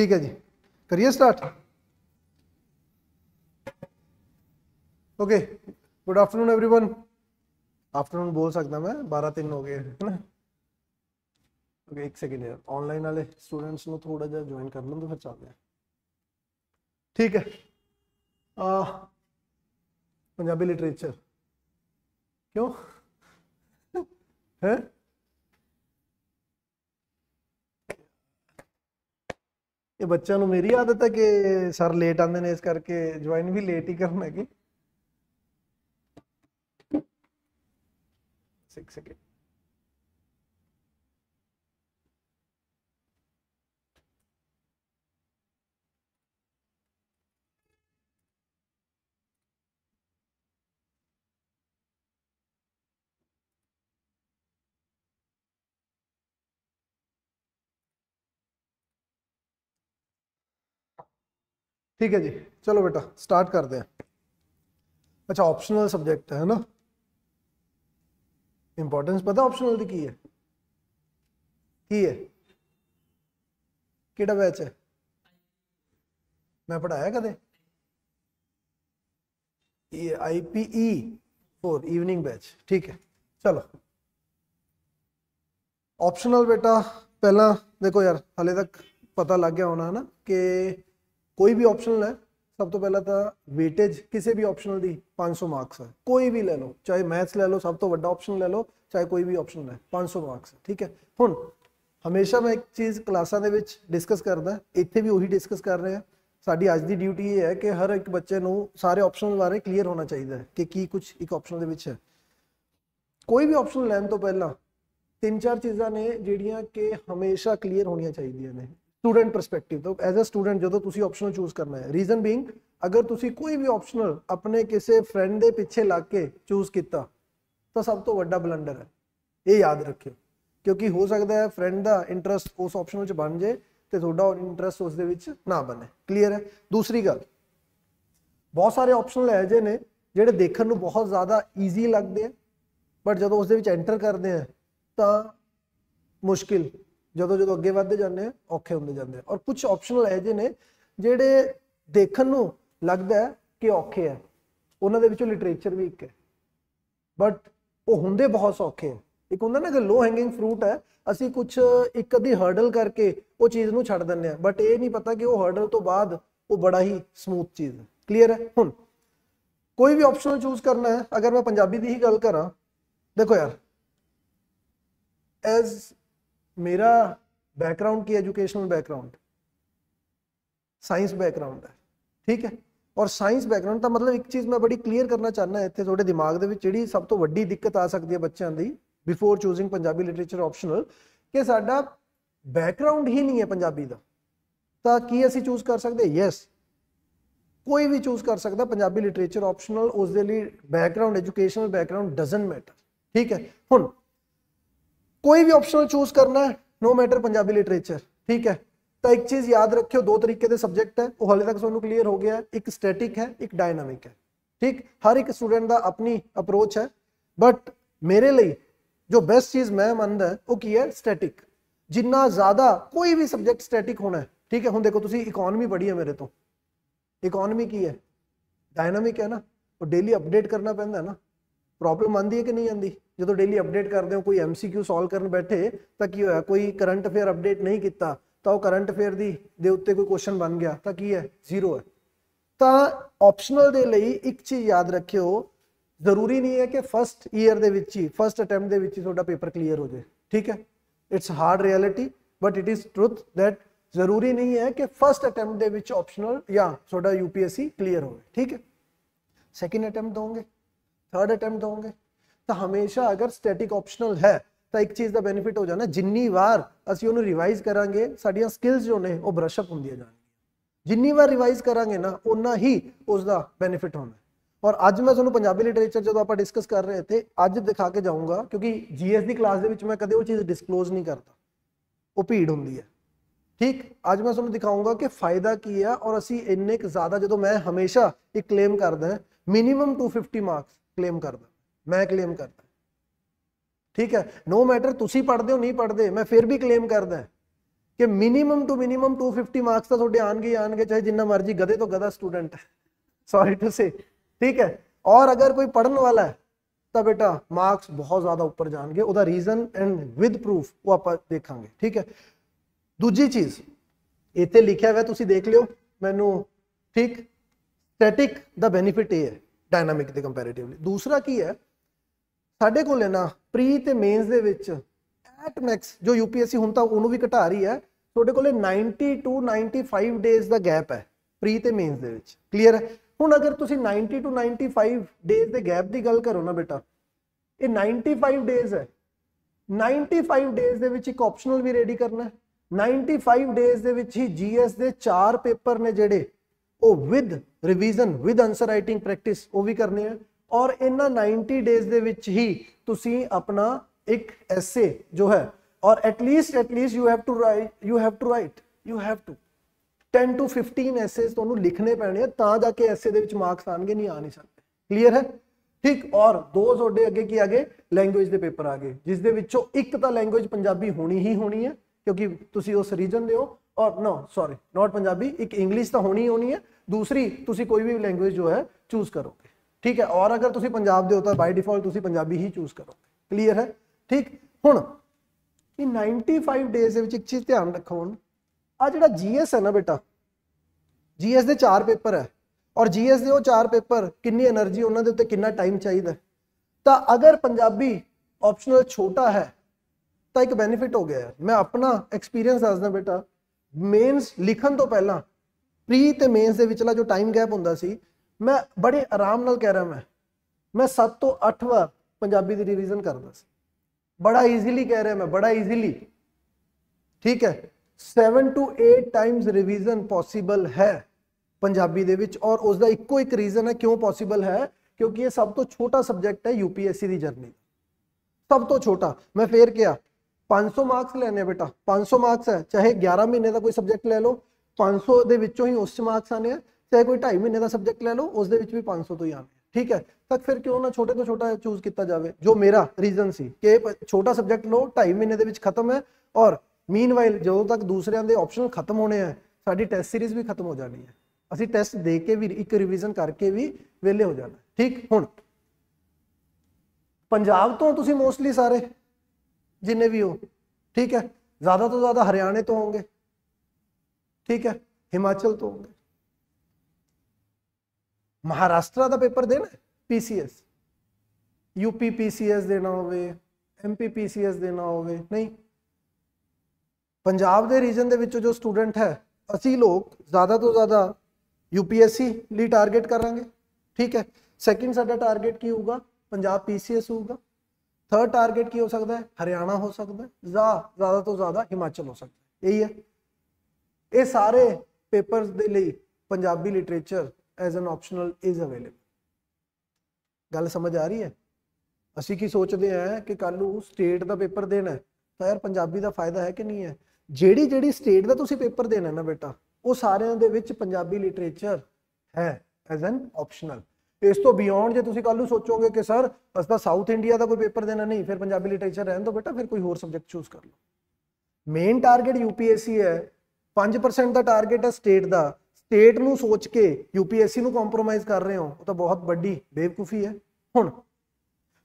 ठीक है जी करिए start okay good afternoon everyone afternoon बोल सकता मैं बारह तीन हो गए है ना ओके एक सेकेंड यार ऑनलाइन वाले स्टूडेंट्स में थोड़ा जहा ज्वाइन कर लो तो फिर चलते हैं ठीक है पंजाबी लिटरेचर क्यों है ਇਹ ਬੱਚਿਆਂ ਨੂੰ ਮੇਰੀ ਆਦਤ ਹੈ ਕਿ ਸਰ ਲੇਟ ਆਉਂਦੇ ਨੇ ਇਸ ਕਰਕੇ ਜੁਆਇਨ ਵੀ ਲੇਟ ਹੀ ਕਰਨਾ ਕਿ 6 ਸੈਕਿੰਡ ठीक है जी चलो बेटा स्टार्ट करते हैं अच्छा ऑप्शनल सब्जेक्ट है ना इंपॉर्टेंस पता ऑप्शनल की है की है किड़ा बैच है मैं पढ़ाया कदे ये आईपीई फोर इवनिंग बैच ठीक है चलो ऑप्शनल बेटा पहला देखो यार हाले तक पता लग गया होना है ना कि कोई भी ऑप्शन है सब तो पहला तो वेटेज किसी भी ऑप्शन की दी सौ मार्क्स है कोई भी ले लो चाहे मैथ्स ले लो सब तो वड्डा ऑप्शन ले लो चाहे कोई भी ऑप्शन है सौ मार्क्स ठीक है हूँ हमेशा मैं एक चीज़ क्लासा के डिस्कस करता इतने भी उही डिस्कस कर रहे हैं साड़ी अज की ड्यूटी ये है कि हर एक बच्चे सारे ऑप्शन बारे क्लीयर होना चाहिए कि की कुछ एक ऑप्शन के है कोई भी ऑप्शन लैन तो पहला तीन चार चीज़ा ने जिड़िया के हमेशा क्लीयर होनी चाहिए ने ਸਟੂਡੈਂਟ ਪਰਸਪੈਕਟਿਵ ਤੋਂ ਐਜ਼ ਅ ਸਟੂਡੈਂਟ ਜਦੋਂ ਤੁਸੀਂ ਆਪਸ਼ਨਲ ਚੂਜ਼ ਕਰਨਾ ਹੈ ਰੀਜ਼ਨ ਬੀਇੰਗ ਅਗਰ ਤੁਸੀਂ ਕੋਈ ਵੀ ਆਪਸ਼ਨਲ ਆਪਣੇ ਕਿਸੇ ਫਰੈਂਡ ਦੇ ਪਿੱਛੇ ਲੱਗ ਕੇ ਚੂਜ਼ ਕੀਤਾ ਤਾਂ ਸਭ ਤੋਂ ਵੱਡਾ ਬਲੰਡਰ ਹੈ ਇਹ ਯਾਦ ਰੱਖਿਓ ਕਿਉਂਕਿ ਹੋ ਸਕਦਾ ਹੈ ਫਰੈਂਡ ਦਾ ਇੰਟਰਸਟ ਉਸ ਆਪਸ਼ਨਲ ਚ ਬਣ ਜੇ ਤੇ ਤੁਹਾਡਾ ਇੰਟਰਸਟ ਉਸ ਦੇ ਵਿੱਚ ਨਾ ਬਣੇ ਕਲੀਅਰ ਹੈ ਦੂਸਰੀ ਗੱਲ ਬਹੁਤ ਸਾਰੇ ਆਪਸ਼ਨਲ ਹੈ ਜੇ ਨੇ ਜਿਹੜੇ ਦੇਖਣ ਨੂੰ ਬਹੁਤ ਜ਼ਿਆਦਾ ਈਜ਼ੀ ਲੱਗਦੇ ਆ ਬਟ ਜਦੋਂ ਉਸ ਦੇ ਵਿੱਚ ਐਂਟਰ ਕਰਦੇ ਆ ਤਾਂ ਮੁਸ਼ਕਿਲ ਜਦੋਂ ਜਦੋਂ ਅੱਗੇ ਵੱਧਦੇ ਜਾਂਦੇ ਆ ਔਖੇ ਹੁੰਦੇ ਜਾਂਦੇ ਆ ਔਰ ਕੁਝ ਆਪਸ਼ਨਲ ਹੈ ਜੇ ਨੇ ਜਿਹੜੇ ਦੇਖਣ ਨੂੰ ਲੱਗਦਾ ਕਿ ਔਖੇ ਆ ਉਹਨਾਂ ਦੇ ਵਿੱਚੋਂ ਲਿਟਰੇਚਰ ਵੀ ਇੱਕ ਹੈ ਬਟ ਉਹ ਹੁੰਦੇ ਬਹੁਤ ਸੌਖੇ ਆ ਇੱਕ ਹੁੰਦਾ ਨਾ ਕਿ ਲੋ ਹੈਂਗਿੰਗ ਫਰੂਟ ਹੈ ਅਸੀਂ ਕੁਝ ਇੱਕ ਅੱਧੀ ਹਰਡਲ ਕਰਕੇ ਉਹ ਚੀਜ਼ ਨੂੰ ਛੱਡ ਦਿੰਦੇ ਆ ਬਟ ਇਹ ਨਹੀਂ ਪਤਾ ਕਿ ਉਹ ਹਰਡਲ ਤੋਂ ਬਾਅਦ ਉਹ ਬੜਾ ਹੀ ਸਮੂਥ ਚੀਜ਼ ਹੈ ਕਲੀਅਰ ਹੈ ਹੁਣ ਕੋਈ ਵੀ ਆਪਸ਼ਨ ਚੂਜ਼ ਕਰਨਾ ਹੈ ਅਗਰ ਮੈਂ ਪੰਜਾਬੀ ਦੀ ਹੀ ਗੱਲ ਕਰਾਂ ਦੇਖੋ ਯਾਰ ਐਸ मेरा बैकग्राउंड की एजुकेशनल बैकग्राउंड साइंस बैकग्राउंड है ਠੀਕ ਹੈ ਔਰ ਸਾਇੰਸ ਬੈਕਗ੍ਰਾਉਂਡ ਦਾ ਮਤਲਬ ਇੱਕ ਚੀਜ਼ ਮੈਂ ਬੜੀ ਕਲੀਅਰ ਕਰਨਾ ਚਾਹਨਾ ਇੱਥੇ ਤੁਹਾਡੇ ਦਿਮਾਗ ਦੇ ਵਿੱਚ ਜਿਹੜੀ ਸਭ ਤੋਂ ਵੱਡੀ ਦਿੱਕਤ ਆ ਸਕਦੀ ਹੈ ਬੱਚਿਆਂ ਦੀ before choosing Punjabi literature optional ਕਿ ਸਾਡਾ ਬੈਕਗ੍ਰਾਉਂਡ ਹੀ ਨਹੀਂ ਹੈ ਪੰਜਾਬੀ ਦਾ ਤਾਂ ਕੀ ਅਸੀਂ ਚੂਜ਼ ਕਰ ਸਕਦੇ ਯੈਸ ਕੋਈ ਵੀ ਚੂਜ਼ ਕਰ ਸਕਦਾ ਪੰਜਾਬੀ ਲਿਟਰੇਚਰ ਆਪਸ਼ਨਲ ਉਸ ਦੇ ਲਈ background educational background doesn't matter ਠੀਕ ਹੈ ਹੁਣ कोई भी ऑप्शनल चूज करना है नो मैटर पंजाबी लिटरेचर ठीक है तो एक चीज याद रखियो दो तरीके के सब्जेक्ट है वो हाले तक सोनू हो गया एक स्टैटिक है एक डायनामिक है ठीक हर एक स्टूडेंट का अपनी अप्रोच है बट मेरे लिए जो बेस्ट चीज मैं मानता है वो की है स्टैटिक जिन्ना ज्यादा कोई भी सब्जेक्ट स्टैटिक होना है ठीक है हम देखो तुम इकोनमी पढ़ी है मेरे तो इकोनमी की है डायनामिक है ना और डेली अपडेट करना पैदा है ना प्रॉब्लम आती है कि नहीं आती जो तो डेली अपडेट करते हो कोई एम सी क्यू सॉल्व कर बैठे तो की होया कोई करंट अफेयर अपडेट नहीं किया तो करंट अफेयर की उत्ते कोई क्वेश्चन बन गया तो की है जीरो है तो ऑप्शनल दे एक चीज़ याद रखियो जरूरी नहीं है कि फस्ट ईयर के फस्ट अटैम्प्टा पेपर क्लीयर हो जाए ठीक है it's hard reality but it is truth that जरूरी नहीं है कि फस्ट अटैम्प्ट ऑप्शनल या थोड़ा पी एस क्लीयर हो ठीक है सैकेंड अटैम्प्ट दोगे थर्ड अटेम्प्ट होंगे तो हमेशा अगर स्टैटिक ऑप्शनल है तो एक चीज़ का बेनीफिट हो जाना जिनी बार असं रिवाइज करा साढ़िया स्किल्स जो ने ब्रशअप होंगे जाएंगे जिनी बार रिवाइज करा ना उन्ना ही उसका बेनीफिट होना और अज मैं थोड़ा पाबी लिटरेचर जो आप डिस्कस कर रहे थे अज दिखा के जाऊँगा क्योंकि जी एस डी क्लास के मैं कद चीज़ डिस्कलोज नहीं करता वो भीड़ होंगी है ठीक अज मैं थोड़ा दिखाऊंगा कि फायदा की है और असी इन्ने ज़्यादा जो मैं हमेशा एक क्लेम कर दें minimum two fifty marks claim करता मैं क्लेम करता ठीक है नो मैटर तुम पढ़ते हो नहीं पढ़ते मैं फिर भी क्लेम करता कि minimum two minimum two fifty marks तो थोड़े आन गए आन गए चाहे जिन्ना मर्जी गधे तो गधा स्टूडेंट है सॉरी टू से ठीक है और अगर कोई पढ़न वाला है तो बेटा मार्क्स बहुत ज्यादा उपर जाएंगे उधर रीजन एंड विद प्रूफ वो आप देखा ठीक है दूजी चीज इतने लिखा हुआ तुम देख लियो मैनू ठीक स्टैटिक द बेनीफिट ये है ਡਾਇਨਾਮਿਕ ਦੇ ਕੰਪੈਰੀਟਿਵਲੀ ਦੂਸਰਾ ਕੀ ਹੈ ਸਾਡੇ ਕੋਲ ਹੈ ਪ੍ਰੀ ਤੇ ਮੇਨਸ ਦੇ ਵਿੱਚ ਐਟ ਮੈਕਸ ਜੋ ਯੂਪੀਐਸਸੀ ਹੁਣ ਤਾਂ ਉਹਨੂੰ ਵੀ ਘਟਾ ਰਹੀ ਹੈ ਤੁਹਾਡੇ ਕੋਲੇ 90 ਟੂ 95 ਡੇਜ਼ ਦਾ ਗੈਪ ਹੈ ਪ੍ਰੀ ਤੇ ਮੇਨਸ ਦੇ ਵਿੱਚ ਕਲੀਅਰ ਹੈ ਹੁਣ ਅਗਰ ਤੁਸੀਂ 90 ਟੂ 95 ਡੇਜ਼ ਦੇ ਗੈਪ ਦੀ ਗੱਲ ਕਰੋ ਨਾ ਬੇਟਾ ਇਹ 95 ਡੇਜ਼ ਹੈ 95 ਡੇਜ਼ ਦੇ ਵਿੱਚ ਇੱਕ ਆਪਸ਼ਨਲ ਵੀ ਰੈਡੀ ਕਰਨਾ ਹੈ 95 ਡੇਜ਼ ਦੇ ਵਿੱਚ ਹੀ ਜੀਐਸ ਦੇ ਚਾਰ ਪੇਪਰ ਨੇ ਜਿਹੜੇ ਉਹ with revision with answer writing practice ਉਹ ਵੀ ਕਰਨੀ ਹੈ ਔਰ ਇਹਨਾਂ 90 ਡੇਜ਼ ਦੇ ਵਿੱਚ ਹੀ ਤੁਸੀਂ ਆਪਣਾ ਇੱਕ ਐਸੇ ਜੋ ਹੈ ਔਰ at least at least you have to write you have to write you have to 10 to 15 essays ਤੁਹਾਨੂੰ ਲਿਖਣੇ ਪੈਣੇ ਆ ਤਾਂ ਜਾ ਕੇ ਐਸੇ ਦੇ ਵਿੱਚ ਮਾਰਕਸ ਆਣਗੇ ਨਹੀਂ ਆ ਨਹੀਂ ਸਕਦੇ ਕਲੀਅਰ ਹੈ ਠੀਕ ਔਰ ਦੋ ਤੁਹਾਡੇ ਅੱਗੇ ਕੀ ਆਗੇ ਲੈਂਗੁਏਜ ਦੇ ਪੇਪਰ ਆਗੇ ਜਿਸ ਦੇ ਵਿੱਚੋਂ ਇੱਕ ਤਾਂ ਲੈਂਗੁਏਜ ਪੰਜਾਬੀ ਹੋਣੀ ਹੀ ਹੋਣੀ ਹੈ ਕਿਉਂਕਿ ਤੁਸੀਂ ਉਸ ਰੀਜਨ ਦੇ ਹੋ और नो सॉरी नॉट पंजाबी एक इंग्लिश तो होनी ही होनी है दूसरी तुसी कोई भी लैंग्वेज जो है चूज करोगे ठीक है और अगर तुसी पंजाब दे होता बाय डिफॉल्ट तुसी पंजाबी ही चूज करोगे क्लियर है ठीक हूँ ये नाइनटी फाइव डेज एक चीज ध्यान रखो हूँ आ जो जी एस है ना बेटा जी एस के चार पेपर है और जी एस के चार पेपर किन्नी एनर्जी उन्होंने उत्ते कि टाइम चाहिए तो अगर पंजाबी ऑप्शनल छोटा है तो एक बेनीफिट हो गया है मैं अपना एक्सपीरियंस दसदा बेटा ਮੇਨਸ ਲਿਖਣ ਤੋਂ ਪਹਿਲਾਂ ਪ੍ਰੀ ਤੇ ਮੇਨਸ ਦੇ ਵਿਚਲਾ ਜੋ ਟਾਈਮ ਗੈਪ ਹੁੰਦਾ ਸੀ ਮੈਂ ਬੜੇ ਆਰਾਮ ਨਾਲ ਕਹਿ ਰਿਹਾ ਮੈਂ ਮੈਂ 7 ਤੋਂ 8 ਵਾਰ ਪੰਜਾਬੀ ਦੀ ਰਿਵੀਜ਼ਨ ਕਰਦਾ ਸੀ ਬੜਾ ਈਜ਼ੀਲੀ ਕਹਿ ਰਿਹਾ ਮੈਂ ਬੜਾ ਈਜ਼ੀਲੀ ਠੀਕ ਹੈ 7 ਟੂ 8 ਟਾਈਮਸ ਰਿਵੀਜ਼ਨ ਪੋਸੀਬਲ ਹੈ ਪੰਜਾਬੀ ਦੇ ਵਿੱਚ ਔਰ ਉਸ ਦਾ ਇੱਕੋ ਇੱਕ ਰੀਜ਼ਨ ਹੈ ਕਿਉਂ ਪੋਸੀਬਲ ਹੈ ਕਿਉਂਕਿ ਇਹ ਸਭ ਤੋਂ ਛੋਟਾ ਸਬਜੈਕਟ ਹੈ ਯੂਪੀਐਸਸੀ ਦੀ ਜਰਨੀ ਸਭ ਤੋਂ ਛੋਟਾ ਮੈਂ ਫੇਰ ਕਿਹਾ 500 ਮਾਰਕਸ ਲੈਣੇ ਬੇਟਾ 500 ਮਾਰਕਸ ਹੈ ਚਾਹੇ 11 ਮਹੀਨੇ ਦਾ ਕੋਈ ਸਬਜੈਕਟ ਲੈ ਲਓ 500 ਦੇ ਵਿੱਚੋਂ ਹੀ ਉਸ ਮਾਰਕਸ ਆਨੇ ਆ ਚਾਹੇ ਕੋਈ 2.5 ਮਹੀਨੇ ਦਾ ਸਬਜੈਕਟ ਲੈ ਲਓ ਉਸ ਦੇ ਵਿੱਚ ਵੀ 500 ਤੋਂ ਹੀ ਆਨੇ ਠੀਕ ਹੈ ਤਾਂ ਫਿਰ ਕਿਉਂ ਨਾ ਛੋਟੇ ਤੋਂ ਛੋਟਾ ਚੂਜ਼ ਕੀਤਾ ਜਾਵੇ ਜੋ ਮੇਰਾ ਰੀਜ਼ਨ ਸੀ ਕਿ ਛੋਟਾ ਸਬਜੈਕਟ ਲਓ 2.5 ਮਹੀਨੇ ਦੇ ਵਿੱਚ ਖਤਮ ਹੈ ਔਰ ਮੀਨਵਾਈਲ ਜਦੋਂ ਤੱਕ ਦੂਸਰਿਆਂ ਦੇ ਆਪਸ਼ਨ ਖਤਮ ਹੋਣੇ ਆ ਸਾਡੀ ਟੈਸਟ ਸੀਰੀਜ਼ ਵੀ ਖਤਮ ਹੋ ਜਾਣੀ ਹੈ ਅਸੀਂ ਟੈਸਟ ਦੇ ਕੇ ਵੀ ਇੱਕ ਰਿਵੀਜ਼ਨ ਕਰਕੇ ਵੀ ਵਿਹਲੇ ਹੋ ਜਾਣਾ ਠੀਕ ਹੁਣ ਪੰਜਾਬ ਤੋਂ ਤੁਸੀਂ ਮੋਸਟਲੀ ਸਾਰੇ जिन्हें भी हो ठीक है ज्यादा तो ज्यादा हरियाणा तो होंगे ठीक है हिमाचल तो होंगे महाराष्ट्र का पेपर देना पीसीएस यूपी पीसीएस देना हो एमपी पीसीएस देना हो नहीं पंजाब के रीजन के जो स्टूडेंट है असी लोग ज्यादा तो ज्यादा यूपीएससी ली टारगेट करा ठीक है सैकेंड साडा टारगेट की होगा पंजाब पीसीएस होगा ਥਰਡ ਟਾਰਗੇਟ ਕੀ ਹੋ ਸਕਦਾ ਹੈ ਹਰਿਆਣਾ ਹੋ ਸਕਦਾ ਹੈ ਜਾਂ ਜ਼ਿਆਦਾ ਤੋਂ ਜ਼ਿਆਦਾ ਹਿਮਾਚਲ ਹੋ ਸਕਦਾ ਹੈ ਇਹੀ ਹੈ ਇਹ ਸਾਰੇ ਪੇਪਰਸ ਦੇ ਲਈ Punjabi literature as an optional is available ਗੱਲ ਸਮਝ ਆ ਰਹੀ ਹੈ ਅਸੀਂ ਕੀ ਸੋਚਦੇ ਆ ਕਿ ਕੱਲ ਨੂੰ ਸਟੇਟ ਦਾ ਪੇਪਰ ਦੇਣਾ ਹੈ ਤਾਂ ਯਾਰ ਪੰਜਾਬੀ ਦਾ ਫਾਇਦਾ ਹੈ ਕਿ ਨਹੀਂ ਹੈ ਜਿਹੜੀ ਜਿਹੜੀ ਸਟੇਟ ਦਾ ਤੁਸੀਂ ਪੇਪਰ ਦੇਣਾ ਨਾ ਬੇਟਾ ਉਹ ਸਾਰਿਆਂ ਦੇ ਵਿੱਚ ਪੰਜਾਬੀ ਲਿਟਰੇਚਰ ਹੈ ਐਜ਼ ਐਨ ਆਪਸ਼ਨਲ इस तो बियॉन्ड जो तुम कल सोचोगे कि सर असा साउथ इंडिया का कोई पेपर देना नहीं फिर पाबी लिटरेचर रहन दो बेटा फिर कोई होर सबजैक्ट चूज कर लो मेन टारगेट यूपीएससी है पांच परसेंट का टारगेट है स्टेट का स्टेट में सोच के यूपीएससी कॉम्प्रोमाइज कर रहे हो तो बहुत बड़ी बेवकूफी है हूँ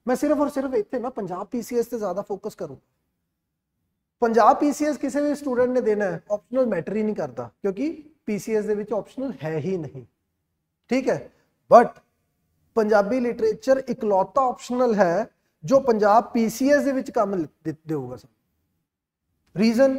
मैं सिर्फ और सिर्फ इतने ना पाब पीसीएस से ज्यादा फोकस करूँगा पंजाब पीसीएस किसी भी स्टूडेंट ने देना है ऑप्शनल मैटर ही नहीं करता क्योंकि एस ऑप्शनल है ही नहीं ठीक है बट पंजाबी लिटरेचर इकलौता ऑप्शनल है जो पंजाब पीसीएस दे विच काम देऊगा सर रीजन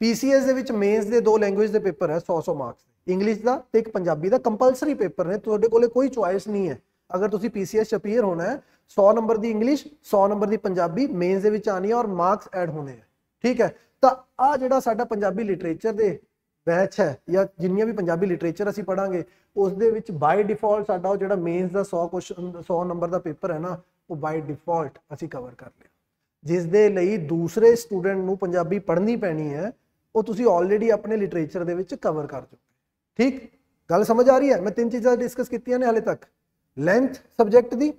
पीसीएस दे विच मेंस दे दो लैंगुएज के पेपर है सौ सौ मार्क्स इंग्लिश का एक पंजाबी का कंपलसरी पेपर ने तोडे कोले कोई चॉइस नहीं है अगर ਤੁਸੀਂ एस अपीयर होना है सौ नंबर दी इंग्लिश सौ नंबर दी पंजाबी मेंस आनी है और मार्क्स एड होने ठीक है तो आ ਜਿਹੜਾ ਸਾਡਾ लिटरेचर ਲਿਟਰੇਚਰ बैच है या जिन्या भी पंजाबी लिटरेचर असं पढ़ा उस बाय डिफॉल्ट सा जो मेन्स का सौ क्वेश्चन सौ नंबर का पेपर है ना वो बाय डिफॉल्ट असी कवर कर लिया जिस दे दूसरे स्टूडेंट नाबी पढ़नी पैनी है वो तुम ऑलरेडी अपने लिटरेचर कवर कर चुके ठीक गल समझ आ रही है मैं तीन चीजा डिस्कस की हाले तक लेंथ सबजैक्ट की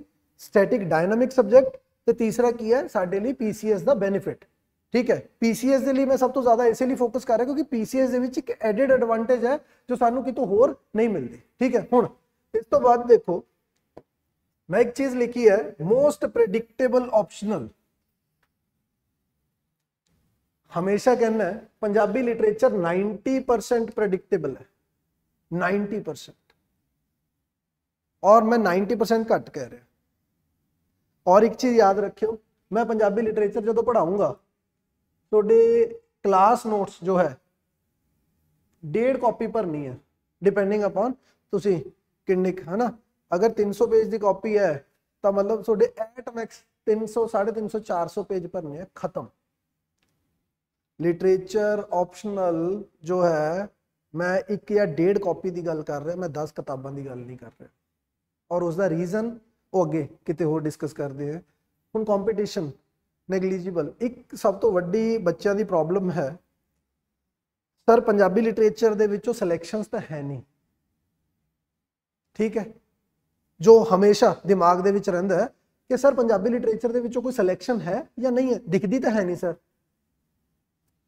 स्टैटिक डायनामिक सबजैक्ट तो तीसरा की है साढ़े लिए पी सी एस का बेनीफिट ठीक है पीसीएस के लिए मैं सब तो ज्यादा इसलिए फोकस कर रहा क्योंकि पीसीएस एक एडिड एडवांटेज है जो सू कित होर नहीं मिलती ठीक है हूँ इस तो बाद देखो मैं एक चीज लिखी है मोस्ट प्रडिक्टेबल ऑप्शनल हमेशा कहना है Punjabi literature ninety percent predictable है नाइनटी परसेंट और मैं नाइनटी परसेंट घट कह रहा और एक चीज याद रखियो मैं पंजाबी लिटरेचर जो तो पढ़ाऊंगा क्लास नोट्स जो है डेढ़ कॉपी पर नहीं है डिपेंडिंग अपॉन तुसी किन्निक है ना अगर 300 पेज की कॉपी है तो मतलब थोड़े एट मैक्स 300 सौ साढ़े तीन सौ पेज पर नहीं है खत्म लिटरेचर ऑप्शनल जो है मैं एक या डेढ़ कॉपी की गल कर रहा मैं दस किताबों की गल नहीं कर रहा और उसका रीजन वो अगे कित हो डिस्कस करते हैं हूँ कॉम्पीटिशन ਨੈਗਲੀਜੀਬਲ ਇੱਕ ਸਭ ਤੋਂ ਵੱਡੀ ਬੱਚਿਆਂ ਦੀ ਪ੍ਰੋਬਲਮ ਹੈ ਸਰ ਪੰਜਾਬੀ ਲਿਟਰੇਚਰ ਦੇ ਵਿੱਚੋਂ ਸਿਲੈਕਸ਼ਨਸ ਤਾਂ ਹੈ ਨਹੀਂ ਠੀਕ ਹੈ ਜੋ ਹਮੇਸ਼ਾ ਦਿਮਾਗ ਦੇ ਵਿੱਚ ਰਹਿੰਦਾ ਹੈ ਕਿ ਸਰ ਪੰਜਾਬੀ ਲਿਟਰੇਚਰ ਦੇ ਵਿੱਚੋਂ ਕੋਈ ਸਿਲੈਕਸ਼ਨ ਹੈ ਜਾਂ ਨਹੀਂ ਹੈ ਦਿਖਦੀ ਤਾਂ ਹੈ ਨਹੀਂ ਸਰ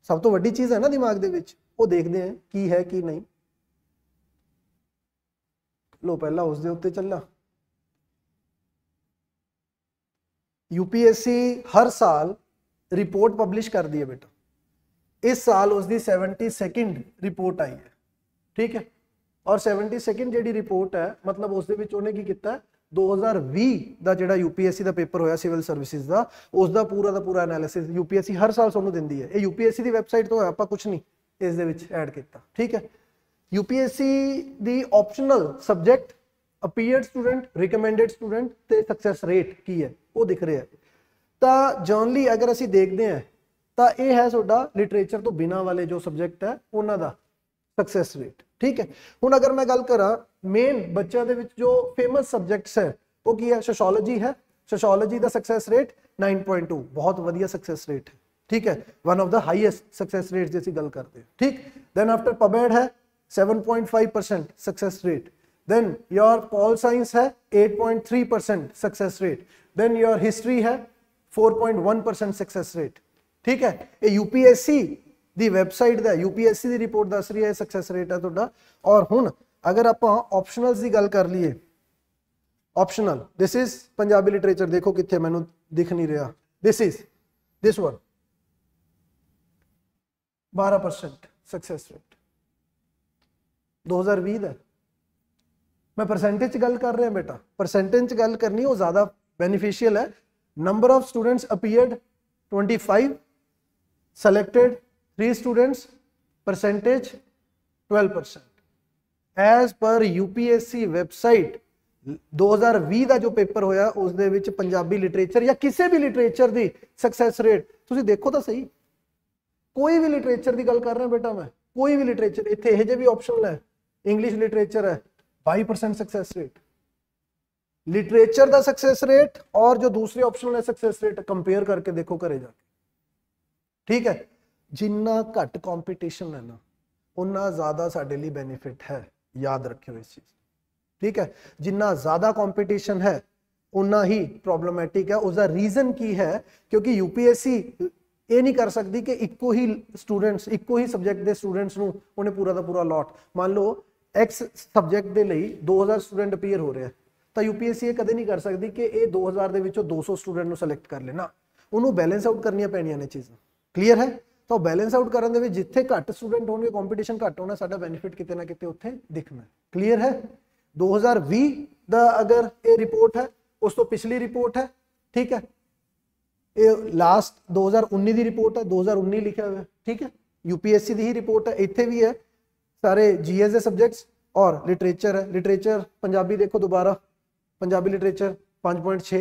ਸਭ ਤੋਂ ਵੱਡੀ ਚੀਜ਼ ਹੈ ਨਾ ਦਿਮਾਗ ਦੇ ਵਿੱਚ ਉਹ ਦੇਖਦੇ ਆ ਕੀ ਹੈ ਕੀ ਨਹੀਂ ਲੋ ਪਹਿਲਾਂ ਉਸ ਦੇ ਉੱਤੇ ਚੱਲਾਂ यूपीएससी हर साल रिपोर्ट पब्लिश कर दी है बेटा इस साल उसकी सैवनटी सैकेंड रिपोर्ट आई है ठीक है और सैवनटी सैकेंड जी रिपोर्ट है मतलब उसने की किया दो हज़ार भी का जोड़ा यूपीएससी का पेपर होया सिविल सर्विसिज का उसका पूरा का पूरा एनालिसिस यूपीएससी हर साल सू दी है यू पी यूपीएससी की वैबसाइट तो आप कुछ नहीं इस एड किया ठीक है यू यूपीएससी दी optional subject appear student recommended student तो सक्सैस रेट की है वो दिख रहे हैं तो जनरली अगर असं देखते हैं तो यह है सोडा लिटरेचर तो बिना वाले जो सबजैक्ट है उन्होंने सक्सैस रेट ठीक है हूँ अगर मैं गल करा मेन बच्चों के जो फेमस सबजैक्ट्स है वह की है सोशोलॉजी है सोशोलॉजी का success rate nine point two बहुत वीडियो सक्सैस रेट है ठीक है one of the highest success rate जी गल करते हैं ठीक दैन आफ्टर पबैड है seven point five percent success rate then your pol science है 8.3 percent success rate then your history है 4.1 परसेंट सक्सेस रेट ठीक है ए यूपीएससी दी वेबसाइट का यूपीएससी की रिपोर्ट दस रही है सक्सेस रेट है थोड़ा और हूँ अगर आप ऑप्शनल की गल कर लिए optional this is Punjabi literature देखो कितने मैं दिख नहीं रहा दिस इज दिस वन बारह परसेंट सक्सेस रेट दो हजार भी मैं परसेंटेज गल कर रहा बेटा परसेंटेज गल करनी वो ज़्यादा बेनीफिशियल है number of students appeared twenty five selected three students percentage twelve percent as per UPSC website 2020 का जो पेपर होया उस लिटरेचर या किसी भी लिटरेचर की सक्सैस रेट तुम देखो तो सही कोई भी लिटरेचर की गल कर रहा बेटा मैं कोई भी लिटरेचर इतने यह जे भी ऑप्शन है इंग्लिश लिटरेचर है बाई परसेंट सक्सेस रेट लिटरेचर का सक्सेस रेट और जो दूसरे ऑप्शन है सक्सेस रेट कंपेयर करके देखो करे जाके ठीक है जिन्ना घट कॉम्पीटिशन है ना उन्ना ज्यादा साढ़े लिए बेनीफिट है याद रखियो इस चीज ठीक है जिन्ना ज्यादा कॉम्पीटिशन है उन्ना ही प्रॉब्लमैटिक है उसका रीजन की है क्योंकि यूपीएससी ये नहीं कर सकती कि ਇੱਕੋ ही स्टूडेंट्स ਇੱਕੋ ही ਸਬਜੈਕਟ के स्टूडेंट्स उन्हें पूरा का पूरा ਪੂਰਾ मान लो एक्स सबजैक्ट के लिए दो हज़ार स्टूडेंट अपीयर हो रहे हैं तो यूपीएससी ये कदम नहीं कर सकती कि यह दो हज़ार के दो सौ स्टूडेंट सिलेक्ट कर लेना उन्होंने बैलेंस आउट कर पैनिया ने चीज़ क्लीयर है तो बैलेंस आउट करने के जिते घट्ट स्टूडेंट होम्पीटिशन घट होना साढ़ा कितने ना कि उत्थे दिखना क्लीयर है दो हज़ार भी अगर ये रिपोर्ट है उस तो पिछली रिपोर्ट है ठीक है ये लास्ट दो हज़ार उन्नी की रिपोर्ट है दो हज़ार उन्नी लिखा हुआ है ठीक है यूपीएससी की ही रिपोर्ट है इतने भी है सारे जी एस सब्जेक्ट्स और लिटरेचर है लिटरेचर पंजाबी देखो दोबारा पंजाबी लिटरेचर पाँच पॉइंट छे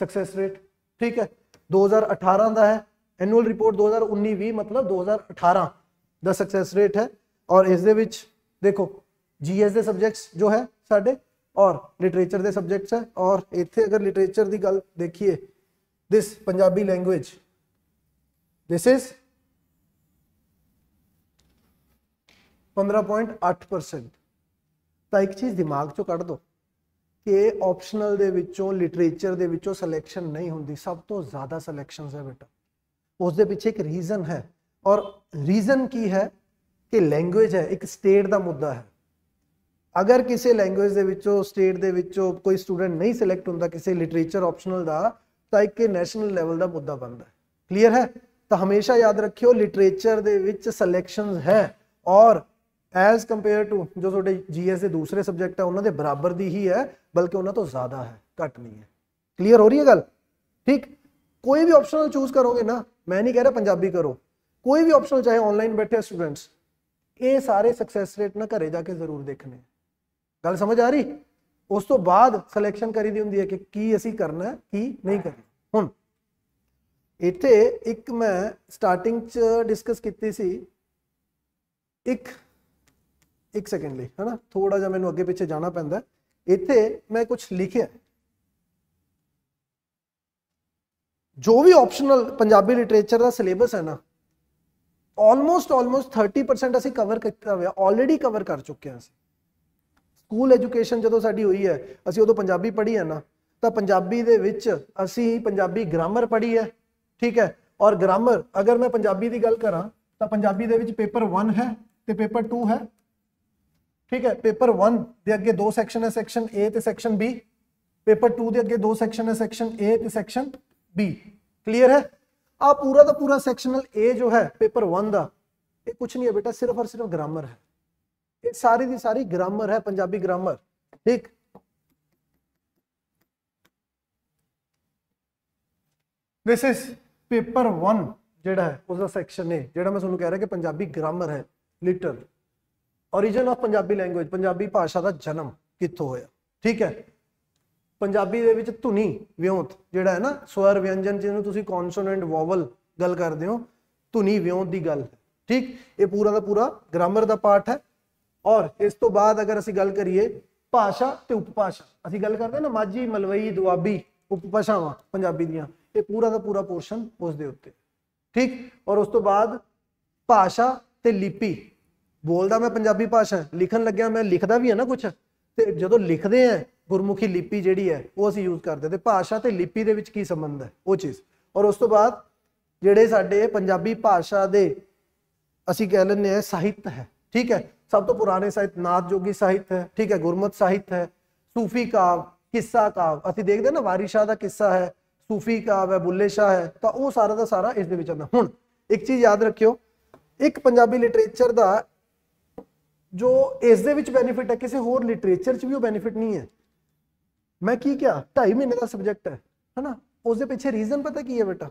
सक्सैस रेट ठीक है दो हज़ार अठारह का है एनुअल रिपोर्ट दो हज़ार उन्नीस भी मतलब दो हज़ार अठारह द सक्सैस रेट है और इस दे देखो जी एस सब्जेक्ट्स जो है साढ़े और लिटरेचर के सब्जेक्ट्स है और इतने अगर लिटरेचर की गल देखिए this Punjabi language this is point अठ एक चीज दिमाग चो कट दो कि ऑप्शनल लिटरेचर सिलेक्शन नहीं होंगी सब तो ज्यादा सिलेक्शन है बेटा उसके पिछे एक रीजन है और रीजन की है कि लैंगुएज है एक स्टेट का मुद्दा है अगर किसी लैंग्वेज स्टेट के कोई स्टूडेंट नहीं सिलेक्ट होंगे किसी लिटरेचर ऑप्शनल का तो एक नैशनल लैवल का मुद्दा बनता है क्लीयर है तो हमेशा याद रखियो लिटरेचर सिलेक्शन है और एज कंपेयर टू जो थोड़े जी एस के दूसरे सब्जेक्ट है उन्होंने बराबर की ही है बल्कि उन्होंने तो ज्यादा है घट नहीं है क्लीयर हो रही है गल ठीक कोई भी ऑप्शनल चूज करोगे ना मैं नहीं कह रहा पंजाबी करो कोई भी ऑप्शनल चाहे ऑनलाइन बैठे स्टूडेंट्स ये सारे सक्सैस रेट ना घरे जाके जरूर देखने गल समझ आ रही उस तो बाद सिलेक्शन करी दी होंगी है कि असी करना है की नहीं करना हूँ इतने एक मैं स्टार्टिंग डिस्कस की एक एक सैकेंड लिए है ना थोड़ा जहाँ मैं अगे पिछे जाना पैदा इतने मैं कुछ लिखे जो भी ऑप्शनल पंजाबी लिटरेचर का सिलेबस है ना ऑलमोस्ट ऑलमोस्ट थर्टी परसेंट असं कवर किया हुआ ऑलरेडी कवर कर चुके हैं स्कूल एजुकेशन जो सा हुई है असं उदो पंजाबी पढ़ी है ना तो पंजाबी दे असी पंजाबी ग्रामर पढ़ी है ठीक है और ग्रामर अगर मैं पंजाबी की गल करा तो पंजाबी पेपर वन है तो पेपर टू है ठीक है पेपर वन दे अगे दो सैक्शन है सैक्शन ए तो सैक्शन बी पेपर टू के अगे दो सैक्शन है सैक्शन ए तो सैक्शन बी क्लीयर है आ पूरा का पूरा सैक्शनल ए जो है पेपर वन का ये कुछ नहीं है बेटा सिर्फ और सिर्फ ग्रामर है ये सारी की सारी ग्रामर है पंजाबी ग्रामर ठीक दिस इज पेपर वन जो है उसका सैक्शन ए जो मैं सू कह रहा कि पंजाबी ग्रामर है लिटर origin of punjabi language Punjabi ਭਾਸ਼ਾ ਦਾ ਜਨਮ ਕਿੱਥੋਂ ਹੋਇਆ ਠੀਕ ਹੈ ਪੰਜਾਬੀ ਦੇ ਵਿੱਚ ਧੁਨੀ ਵਿਉਂਤ ਜਿਹੜਾ ਹੈ ਨਾ ਸਵਰ ਵਿਅੰਜਨ ਜਿਹਨੂੰ ਤੁਸੀਂ ਕੌਨਸੋਨੈਂਟ ਵੋਵਲ ਗੱਲ ਕਰਦੇ ਹੋ ਧੁਨੀ ਵਿਉਂਤ ਦੀ ਗੱਲ ਠੀਕ ਇਹ ਪੂਰਾ ਦਾ ਪੂਰਾ ਗ੍ਰਾਮਰ ਦਾ ਪਾਠ ਹੈ ਔਰ ਇਸ ਤੋਂ ਬਾਅਦ ਅਗਰ ਅਸੀਂ ਗੱਲ ਕਰੀਏ ਭਾਸ਼ਾ ਤੇ ਉਪਭਾਸ਼ਾ ਅਸੀਂ ਗੱਲ ਕਰਦੇ ਨਾ ਮਾਝੀ ਮਲਵਈ ਦੁਆਬੀ ਉਪਭਾਸ਼ਾਵਾਂ ਪੰਜਾਬੀ ਦੀਆਂ ਇਹ ਪੂਰਾ ਦਾ ਪੂਰਾ ਪੋਰਸ਼ਨ ਉਸ ਦੇ ਉੱਤੇ ਠੀਕ ਔਰ ਉਸ ਤੋਂ ਬਾਅਦ ਭਾਸ਼ਾ ਤੇ ਲਿਪੀ ਬੋਲਦਾ ਮੈਂ ਪੰਜਾਬੀ ਭਾਸ਼ਾ ਲਿਖਣ ਲੱਗਿਆ ਮੈਂ ਲਿਖਦਾ ਵੀ ਹੈ ਨਾ ਕੁਝ ਤੇ ਜਦੋਂ ਲਿਖਦੇ ਆ ਗੁਰਮੁਖੀ ਲਿਪੀ ਜਿਹੜੀ ਹੈ ਉਹ ਅਸੀਂ ਯੂਜ਼ ਕਰਦੇ ਤੇ ਭਾਸ਼ਾ ਤੇ ਲਿਪੀ ਦੇ ਵਿੱਚ ਕੀ ਸੰਬੰਧ ਹੈ ਉਹ ਚੀਜ਼ ਔਰ ਉਸ ਤੋਂ ਬਾਅਦ ਜਿਹੜੇ ਸਾਡੇ ਪੰਜਾਬੀ ਭਾਸ਼ਾ ਦੇ ਅਸੀਂ ਕਹਿ ਲੈਂਦੇ ਆ ਸਾਹਿਤ ਹੈ ਠੀਕ ਹੈ ਸਭ ਤੋਂ ਪੁਰਾਣੇ ਸਾਹਿਤ ਨਾਥ ਜੋਗੀ ਸਾਹਿਤ ਹੈ ਠੀਕ ਹੈ ਗੁਰਮਤ ਸਾਹਿਤ ਹੈ ਸੂਫੀ ਕਾਵ ਕਿੱਸਾ ਕਾਵ ਅਸੀਂ ਦੇਖਦੇ ਨਾ ਵਾਰਿਸ਼ਾ ਦਾ ਕਿੱਸਾ ਹੈ ਸੂਫੀ ਕਾਵ ਹੈ ਬੁੱਲੇ ਸ਼ਾਹ ਹੈ ਤਾਂ ਉਹ ਸਾਰਾ ਦਾ ਸਾਰਾ ਇਸ ਦੇ ਵਿੱਚ ਆਉਂਦਾ ਹੁਣ ਇੱਕ ਚੀਜ਼ ਯਾਦ ਰੱਖਿਓ ਇੱਕ ਪੰਜਾਬੀ ਲਿਟਰੇਚਰ ਦਾ ਜੋ ਇਸ ਦੇ ਵਿੱਚ ਬੈਨੀਫਿਟ ਹੈ ਕਿਸੇ ਹੋਰ ਲਿਟਰੇਚਰ 'ਚ ਵੀ ਉਹ ਬੈਨੀਫਿਟ ਨਹੀਂ ਹੈ ਮੈਂ ਕੀ ਕਿਹਾ 2.5 ਮਹੀਨੇ ਦਾ ਸਬਜੈਕਟ ਹੈ ਹਨਾ ਉਸ ਦੇ ਪਿੱਛੇ ਰੀਜ਼ਨ ਪਤਾ ਕੀ ਹੈ ਬੇਟਾ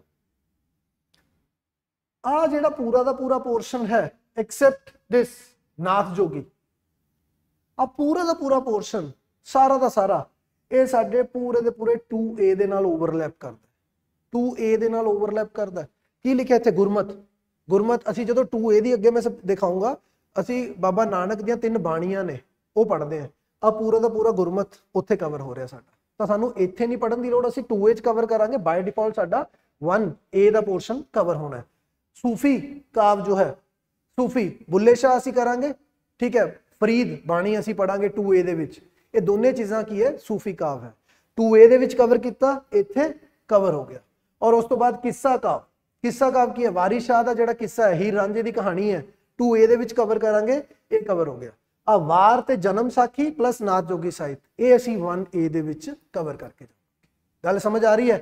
ਆ ਜਿਹੜਾ ਪੂਰਾ ਦਾ ਪੂਰਾ ਪੋਰਸ਼ਨ ਹੈ ਐਕਸੈਪਟ ਥਿਸ ਨਾਥ ਜੋਗੀ ਆ ਪੂਰਾ ਦਾ ਪੂਰਾ ਪੋਰਸ਼ਨ ਸਾਰਾ ਦਾ ਸਾਰਾ ਇਹ ਸਾਡੇ ਪੂਰੇ ਦੇ ਪੂਰੇ 2a ਦੇ ਨਾਲ ਓਵਰਲੈਪ ਕਰਦਾ 2a ਦੇ ਨਾਲ ਓਵਰਲੈਪ ਕਰਦਾ ਕੀ ਲਿਖਿਆ ਇੱਥੇ ਗੁਰਮਤ ਗੁਰਮਤ ਅਸੀਂ ਜਦੋਂ 2a ਦੀ ਅੱਗੇ ਮੈਂ ਸਭ ਦਿਖਾਉਂਗਾ असी बाबा नानक दिन बाणिया ने पढ़ते हैं आ पूरा का पूरा गुरमत उत्थे कवर हो रहा सा तो सू इत नहीं पढ़ने की लड़ अं टू ए कवर करा बाय डिफॉल्ट सा वन ए का पोर्शन कवर होना है सूफी काव्य जो है सूफी बुले शाह असी करा ठीक है फरीद बाणी असी पढ़ा टू ए दोनों चीज़ा की है सूफी काव्य है टू ए कवर किया इतने कवर हो गया और उस तो बाद किस्सा काव किस्सा काव की है वारी शाह का जोड़ा किस्सा है हीर रांझे की कहानी है टू ए कवर करा ये कवर हो गया आ वार जन्म साखी प्लस नाथ जोगी साहित ये असी वन ए कवर करके गल समझ आ रही है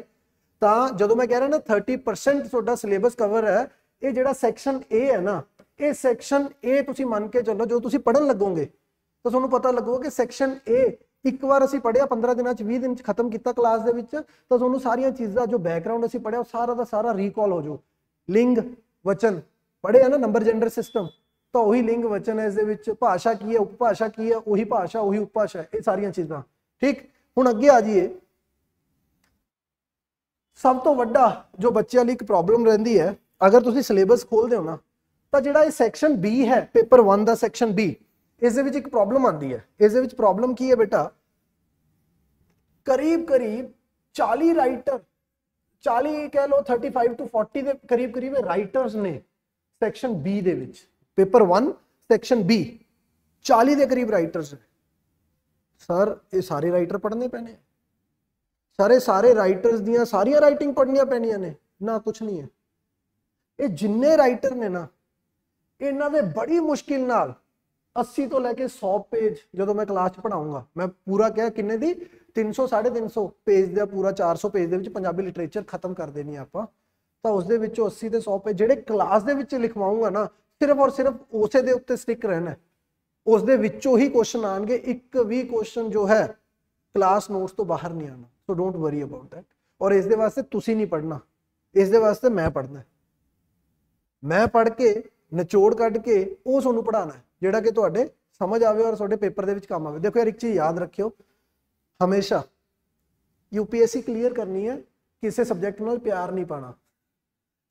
तो जो मैं कह रहा ना थर्टी परसेंट थोड़ा सिलेबस कवर है ये जो सैक्शन ए है ना ये सैक्शन ए तुम मन के चलो जो तुम पढ़न लगोगे तो थो पता लगो कि सैक्शन ए एक बार असं पढ़िया पंद्रह दिन भी दिन खत्म किया क्लास के सारिया चीज़ जो बैकग्राउंड असं पढ़िया सारा का सारा रीकॉल हो जाओ लिंग वचन पढ़े ना नंबर जेंडर सिस्टम तो उ लिंग वचन है इस भाषा की है उपभाषा की है उही भाषा उही उपभाषा ये सारिया चीजा ठीक हूँ अगे आ जाइए सब तो व्डा जो बच्चों लिए एक प्रॉब्लम रही है अगर तुम सिलेबस खोलते हो ना तो जो सैक्शन बी है पेपर वन का सैक्शन बी इस एक प्रॉब्लम आती है इस प्रॉब्लम की है बेटा करीब करीब चाली राइटर चाली कह लो थर्टी फाइव टू फोर्टी के करीब करीब राइटर्स ने सैक्शन बी दे पेपर वन सैक्शन बी चाली के करीब राइटर सर ये सारे राइटर पढ़ने पैने सारे सारे राइटर दियाँ सारिया राइटिंग पढ़निया पैनिया ने ना कुछ नहीं है ये जिन्हें राइटर ने ना इन्हों बड़ी मुश्किल न अस्सी तो लैके सौ पेज जो तो मैं क्लास पढ़ाऊंगा मैं पूरा क्या किन्ने तीन सौ साढ़े तीन सौ पेज दिया पूरा चार सौ पेज के लिटरेचर खत्म कर देनी आप तो उस अस्सी से सौ पे जे क्लास के लिखवाऊंगा ना सिर्फ और सिर्फ उस स्टिक रहना उस क्वेश्चन आएंगे एक भी क्वेश्चन जो है क्लास नोट्स तो बाहर नहीं आना so don't worry about that और इस वास्ते नहीं पढ़ना इस वास्ते मैं पढ़ना मैं पढ़ के निचोड़ क्ड के वह सू पढ़ा जोड़ा कि थोड़े समझ आए और पेपर के काम आवे देखो यार एक चीज़ याद रखियो हमेशा यूपीएससी क्लीयर करनी है किसी सबजैक्ट न प्यार नहीं पाना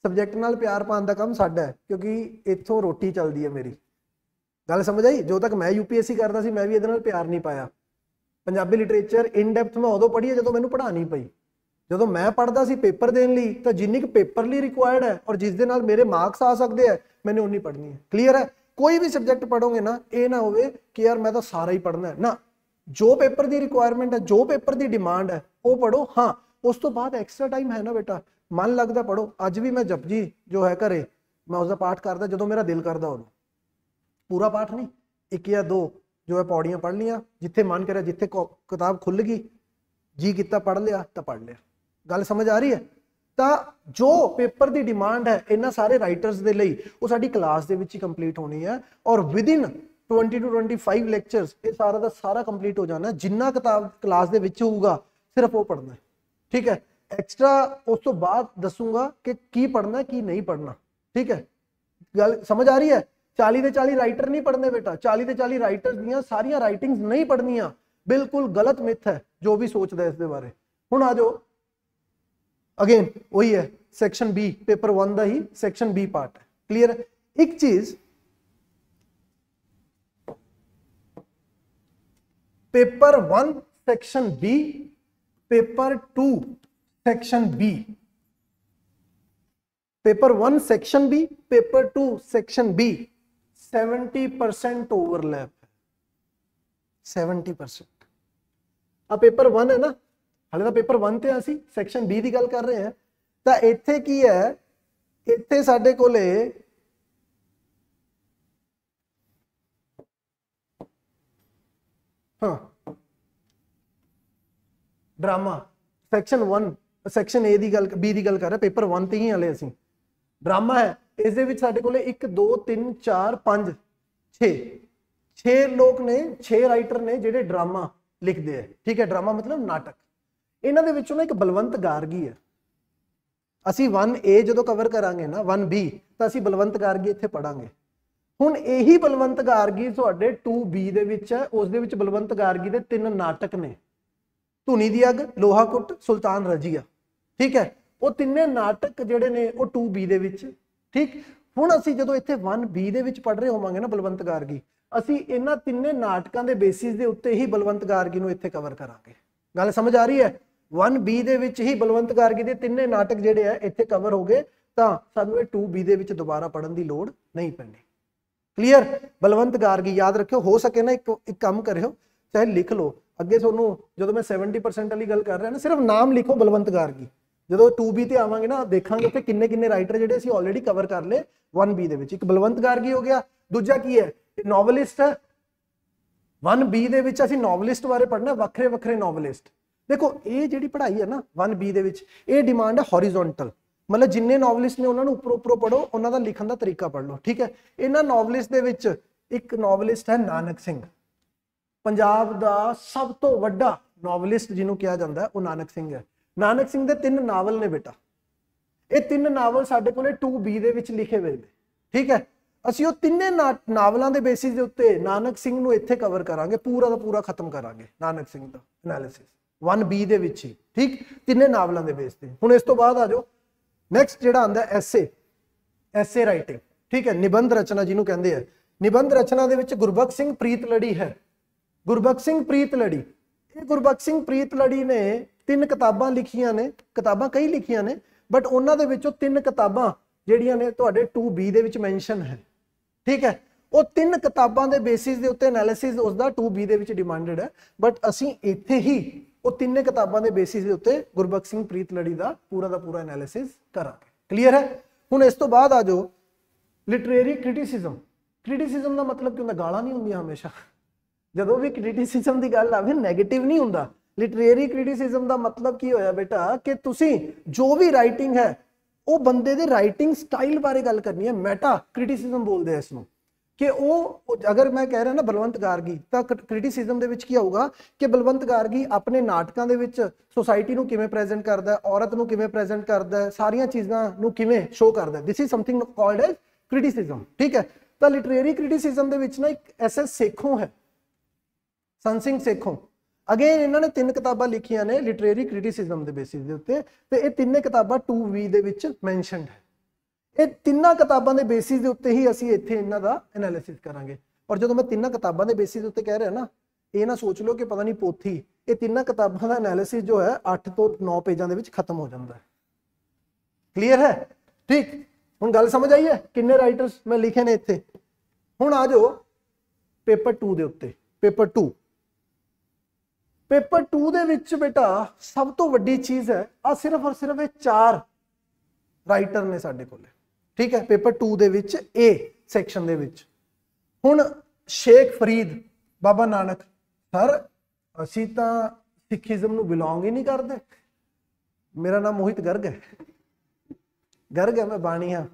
ਸਬਜੈਕਟ ਨਾਲ ਪਿਆਰ ਪਾਉਣ ਦਾ ਕੰਮ ਸਾਡਾ ਹੈ ਕਿਉਂਕਿ ਇੱਥੋਂ ਰੋਟੀ ਚੱਲਦੀ ਹੈ ਮੇਰੀ ਗੱਲ ਸਮਝ ਆਈ ਜੋ ਤੱਕ ਮੈਂ ਯੂਪੀਐਸਸੀ ਕਰਦਾ ਸੀ ਮੈਂ ਵੀ ਇਹਦੇ ਨਾਲ ਪਿਆਰ ਨਹੀਂ ਪਾਇਆ ਪੰਜਾਬੀ ਲਿਟਰੇਚਰ ਇਨ ਡੈਪਥ ਮੈਂ ਉਦੋਂ ਪੜ੍ਹੀ ਜਦੋਂ ਮੈਨੂੰ ਪੜ੍ਹਾਣੀ ਪਈ ਜਦੋਂ ਮੈਂ ਪੜ੍ਹਦਾ ਸੀ ਪੇਪਰ ਦੇਣ ਲਈ ਤਾਂ ਜਿੰਨੀ ਕੁ ਪੇਪਰ ਲਈ ਰਿਕੁਆਇਰਡ ਹੈ ਔਰ ਜਿਸ ਦੇ ਨਾਲ ਮੇਰੇ ਮਾਰਕਸ ਆ ਸਕਦੇ ਆ ਮੈਨੂੰ ਉਨੀ ਪੜ੍ਹਨੀ ਹੈ ਕਲੀਅਰ ਹੈ ਕੋਈ ਵੀ ਸਬਜੈਕਟ ਪੜੋਗੇ ਨਾ ਇਹ ਨਾ ਹੋਵੇ ਕਿ ਯਾਰ ਮੈਂ ਤਾਂ ਸਾਰਾ ਹੀ ਪੜ੍ਹਨਾ ਹੈ ਨਾ ਜੋ ਪੇਪਰ ਦੀ ਰਿਕੁਆਇਰਮੈਂਟ ਹੈ ਜੋ ਪੇਪਰ ਦੀ ਡਿਮਾਂਡ ਹੈ ਉਹ ਪੜੋ ਹਾਂ ਉਸ ਤੋਂ ਬਾਅਦ ਐਕਸਟਰਾ ਟਾਈਮ ਹੈ ਨਾ ਬੇਟਾ मन लगता पढ़ो अज भी मैं जपजी जो है घरे मैं उसका पाठ करता जो मेरा दिल करता उदो पूरा पाठ नहीं एक या दो जो है पौड़ियाँ पढ़ लिया जिथे मन करे जिथे कौ किताब खुल गई जी किता पढ़ लिया तो पढ़ लिया गल समझ आ रही है तो जो पेपर की डिमांड है इन्होंने सारे राइटर्स के लिए वो साड़ी क्लास के कंप्लीट होनी है और within twenty to twenty five lecture यह सारा का सारा कंप्लीट हो जाना जिन्ना किताब क्लास के होगा सिर्फ वो पढ़ना ठीक है एक्स्ट्रा उस तो बाद दसूंगा कि की पढ़ना की नहीं पढ़ना ठीक है गल समझ आ रही है चाली के चाली राइटर नहीं पढ़ने बेटा चाली दे चाली राइटर दिया सारिया राइटिंग नहीं पढ़निया बिल्कुल गलत मिथ है जो भी सोचता है इसके बारे हूँ आ जाओ अगेन उ है सैक्शन बी पेपर वन का ही सैक्शन बी पार्ट है क्लीयर है एक चीज paper one section B paper two section B paper one section B paper two section B seventy percent overlap है सेवेंटी परसेंट अब पेपर वन है ना हाले तो पेपर वन से असं सैक्शन बी की गल कर रहे हैं तो इतने की है इतने साढ़े को हाँ drama section one section A की गल बी की गल कर रहे पेपर वन से ही हले असी ड्रामा है इस दे को ले एक दो तीन चार पाँच छे छे लोग ने छे राइटर ने जोड़े ड्रामा लिखते हैं ठीक है ड्रामा मतलब नाटक इन्होंने ना एक बलवंत गारगी है असी वन ए जो कवर करा ना वन बी तो असी बलवंत गारगी इतने पढ़ा हूँ यही बलवंत गारगी टू बी है उस बलवंत गारगी के तीन नाटक ने ਧੁਨੀ ਦੀ ਲੋਹਾ ਲੋਹਾਕੁੱਟ ਸੁਲਤਾਨ ਰਜੀਆ ਠੀਕ ਹੈ ਉਹ ਤਿੰਨੇ ਨਾਟਕ ਜਿਹੜੇ ਨੇ ਉਹ 2B ਦੇ ਵਿੱਚ ਠੀਕ ਹੁਣ ਅਸੀਂ ਜਦੋਂ ਇੱਥੇ 1B ਦੇ ਵਿੱਚ ਪੜ ਰਹੇ ਹੋਵਾਂਗੇ ਨਾ ਬਲਵੰਤ ਗਾਰਗੀ ਅਸੀਂ ਇਹਨਾਂ ਤਿੰਨੇ ਨਾਟਕਾਂ ਦੇ ਬੇਸਿਸ ਦੇ ਉੱਤੇ ਹੀ ਬਲਵੰਤ ਗਾਰਗੀ ਨੂੰ ਇੱਥੇ ਕਵਰ ਕਰਾਂਗੇ ਗੱਲ ਸਮਝ ਆ ਰਹੀ ਹੈ 1B ਦੇ ਵਿੱਚ ਹੀ ਬਲਵੰਤ ਗਾਰਗੀ ਦੇ ਤਿੰਨੇ ਨਾਟਕ ਜਿਹੜੇ ਆ ਇੱਥੇ ਕਵਰ ਹੋ ਗਏ ਤਾਂ ਸਾਨੂੰ ਇਹ 2B ਦੇ ਵਿੱਚ ਦੁਬਾਰਾ ਪੜਨ ਦੀ ਲੋੜ ਨਹੀਂ ਪੈਣੀ ਕਲੀਅਰ ਬਲਵੰਤ ਗਾਰਗੀ ਯਾਦ ਰੱਖਿਓ ਹੋ ਸਕੇ ਨਾ ਇੱਕ ਇੱਕ ਕੰਮ ਕਰਿਓ ਚਾਹੇ ਲਿਖ ਲਓ अगे थोनों जो तो मैं सैवनटी परसेंट वाली गल कर रहा ना सिर्फ नाम लिखो बलवंत गारगी जो टू बी से आवेंगे ना देखा तो किन्ने किन्ने राइटर जो ऑलरेडी कवर कर ले वन बी एक बलवंत गारगी हो गया दूजा की है नॉवलिस्ट है वन बी दे नॉवलिस्ट बारे पढ़ना वक्रे वक्रे नॉवलिस्ट देखो ये जी पढ़ाई है ना वन बी दे डिमांड है होरीजोंटल मतलब जिने नॉवलिस्ट ने उन्होंने उपरों उपरों पढ़ो उन्होंने लिखन का तरीका पढ़ लो ठीक है इन्होंने नॉवलिस्ट के नॉवलिस्ट है नानक सिंह ਪੰਜਾਬ ਦਾ ਸਭ ਤੋਂ ਵੱਡਾ ਨੋਵਲਿਸਟ ਜਿਹਨੂੰ ਕਿਹਾ ਜਾਂਦਾ ਉਹ ਨਾਨਕ ਸਿੰਘ ਹੈ ਨਾਨਕ ਸਿੰਘ ਦੇ ਤਿੰਨ ਨਾਵਲ ਨੇ ਬੇਟਾ ਇਹ ਤਿੰਨ ਨਾਵਲ ਸਾਡੇ ਕੋਲੇ 2B ਦੇ ਵਿੱਚ ਲਿਖੇ ਹੋਏ ਨੇ ਠੀਕ ਹੈ ਅਸੀਂ ਉਹ ਤਿੰਨੇ ਨਾਵਲਾਂ ਦੇ ਬੇਸਿਸ ਦੇ ਉੱਤੇ ਨਾਨਕ ਸਿੰਘ ਨੂੰ ਇੱਥੇ ਕਵਰ ਕਰਾਂਗੇ ਪੂਰਾ ਦਾ ਪੂਰਾ ਖਤਮ ਕਰਾਂਗੇ ਨਾਨਕ ਸਿੰਘ ਦਾ ਐਨਾਲਿਸਿਸ 1B ਦੇ ਵਿੱਚ ਹੀ ਠੀਕ ਤਿੰਨੇ ਨਾਵਲਾਂ ਦੇ ਬੇਸ ਤੇ ਹੁਣ ਇਸ ਤੋਂ ਬਾਅਦ ਆ ਜਾਓ ਨੈਕਸਟ ਜਿਹੜਾ ਆਂਦਾ ਐਸੇ ਐਸੇ ਰਾਈਟਿੰਗ ਠੀਕ ਹੈ ਨਿਬੰਧ ਰਚਨਾ ਜਿਹਨੂੰ ਕਹਿੰਦੇ ਆ ਨਿਬੰਧ ਰਚਨਾ ਦੇ ਵਿੱਚ ਗੁਰਬਖਸ਼ ਸਿੰਘ ਪ੍ਰੀਤ ਲੜੀ ਹੈ ਗੁਰਬਖਸ਼ ਸਿੰਘ ਪ੍ਰੀਤ ਲੜੀ ਇਹ ਗੁਰਬਖਸ਼ ਸਿੰਘ ਪ੍ਰੀਤ ਲੜੀ ਨੇ ਤਿੰਨ ਕਿਤਾਬਾਂ ਲਿਖੀਆਂ ਨੇ ਕਿਤਾਬਾਂ ਕਈ ਲਿਖੀਆਂ ਨੇ ਬਟ ਉਹਨਾਂ ਦੇ ਵਿੱਚੋਂ ਤਿੰਨ ਕਿਤਾਬਾਂ ਜਿਹੜੀਆਂ ਨੇ ਤੁਹਾਡੇ 2B ਦੇ ਵਿੱਚ ਮੈਂਸ਼ਨ ਹੈ ਠੀਕ ਹੈ ਉਹ ਤਿੰਨ ਕਿਤਾਬਾਂ ਦੇ ਬੇਸਿਸ ਦੇ ਉੱਤੇ ਅਨਾਲਿਸਿਸ ਉਸ ਦਾ 2B ਦੇ ਵਿੱਚ ਡਿਮਾਂਡਡ ਹੈ ਬਟ ਅਸੀਂ ਇੱਥੇ ਹੀ ਉਹ ਤਿੰਨੇ ਕਿਤਾਬਾਂ ਦੇ ਬੇਸਿਸ ਦੇ ਉੱਤੇ ਗੁਰਬਖਸ਼ ਸਿੰਘ ਪ੍ਰੀਤ ਲੜੀ ਦਾ ਪੂਰਾ ਦਾ ਪੂਰਾ ਅਨਾਲਿਸਿਸ ਕਰਾਂਗੇ ਕਲੀਅਰ ਹੈ ਹੁਣ ਇਸ ਤੋਂ ਬਾਅਦ ਆ ਜਾਓ ਲਿਟਰੇਰੀ ਕ੍ਰਿਟਿਸਿਜ਼ਮ ਕ੍ਰਿਟਿਸਿਜ਼ਮ ਦਾ ਮਤਲਬ ਕਿ ਹੁੰਦਾ ਗਾਲਾਂ ਨਹੀਂ ਹੁੰਦੀਆਂ ਹਮੇਸ਼ਾ जो भी क्रिटिसिजम की गल आवे नैगेटिव नहीं होंगे लिटरेरी क्रिटिसिजम का मतलब की होया बेटा कि तुम जो भी राइटिंग है वो बंद राइटिंग स्टाइल बारे गल करनी है मैटा क्रिटिसिजम बोलते हैं इसमें कि वो अगर मैं कह रहा ना बलवंत गार्गी तो क्रिटिसिजम के होगा कि बलवंत गार्गी अपने नाटकों के सोसायटी किमें प्रजेंट करता है औरत को किमें प्रजेंट करता है सारिया चीजा कि शो करता है this is something called as criticism ठीक है तो लिटरेरी क्रिटिसिजम के एक ऐसा सेखों है संत सिंह सेखों अगेन इन्होंने तीन किताबा लिखिया ने लिटरेरी क्रिटिसिजम के बेसिस उत्ते तिने किताबा टू वी मैनशन है ये तिना किताबों के बेसिस उत्ते ही असं इतने इन्हों का एनालिसिस करा पर जो तो मैं तिना किताबों के बेसिस उत्ते कह रहा ना यह ना सोच लो कि पता नहीं पोथी ये तिना किताबों का एनालिसिस जो है अठ तो नौ पेजा खत्म हो जाता है क्लीयर है ठीक हूँ गल समझ आई है किन्ने राइटर्स मैं लिखे ने इतने हूँ आ जाओ पेपर टू के उत्ते पेपर टू ਪੇਪਰ 2 ਦੇ ਵਿੱਚ ਬੇਟਾ ਸਭ ਤੋਂ ਵੱਡੀ ਚੀਜ਼ ਹੈ ਆ ਸਿਰਫ ਔਰ ਸਿਰਫ ਇਹ ਚਾਰ ਰਾਈਟਰ ਨੇ ਸਾਡੇ ਕੋਲੇ ਠੀਕ ਹੈ ਪੇਪਰ 2 ਦੇ ਵਿੱਚ ਇਹ ਸੈਕਸ਼ਨ ਦੇ ਵਿੱਚ ਹੁਣ ਸ਼ੇਖ ਫਰੀਦ ਬਾਬਾ ਨਾਨਕ ਸਰ ਅਸੀਂ ਤਾਂ ਸਿੱਖੀਜ਼ਮ ਨੂੰ ਬਿਲੋਂਗ ਹੀ ਨਹੀਂ ਕਰਦੇ ਮੇਰਾ ਨਾਮ ਮੋਹਿਤ ਗਰਗ ਹੈ ਗਰਗ ਹੈ ਮੈਂ ਬਾਣੀ ਹਾਂ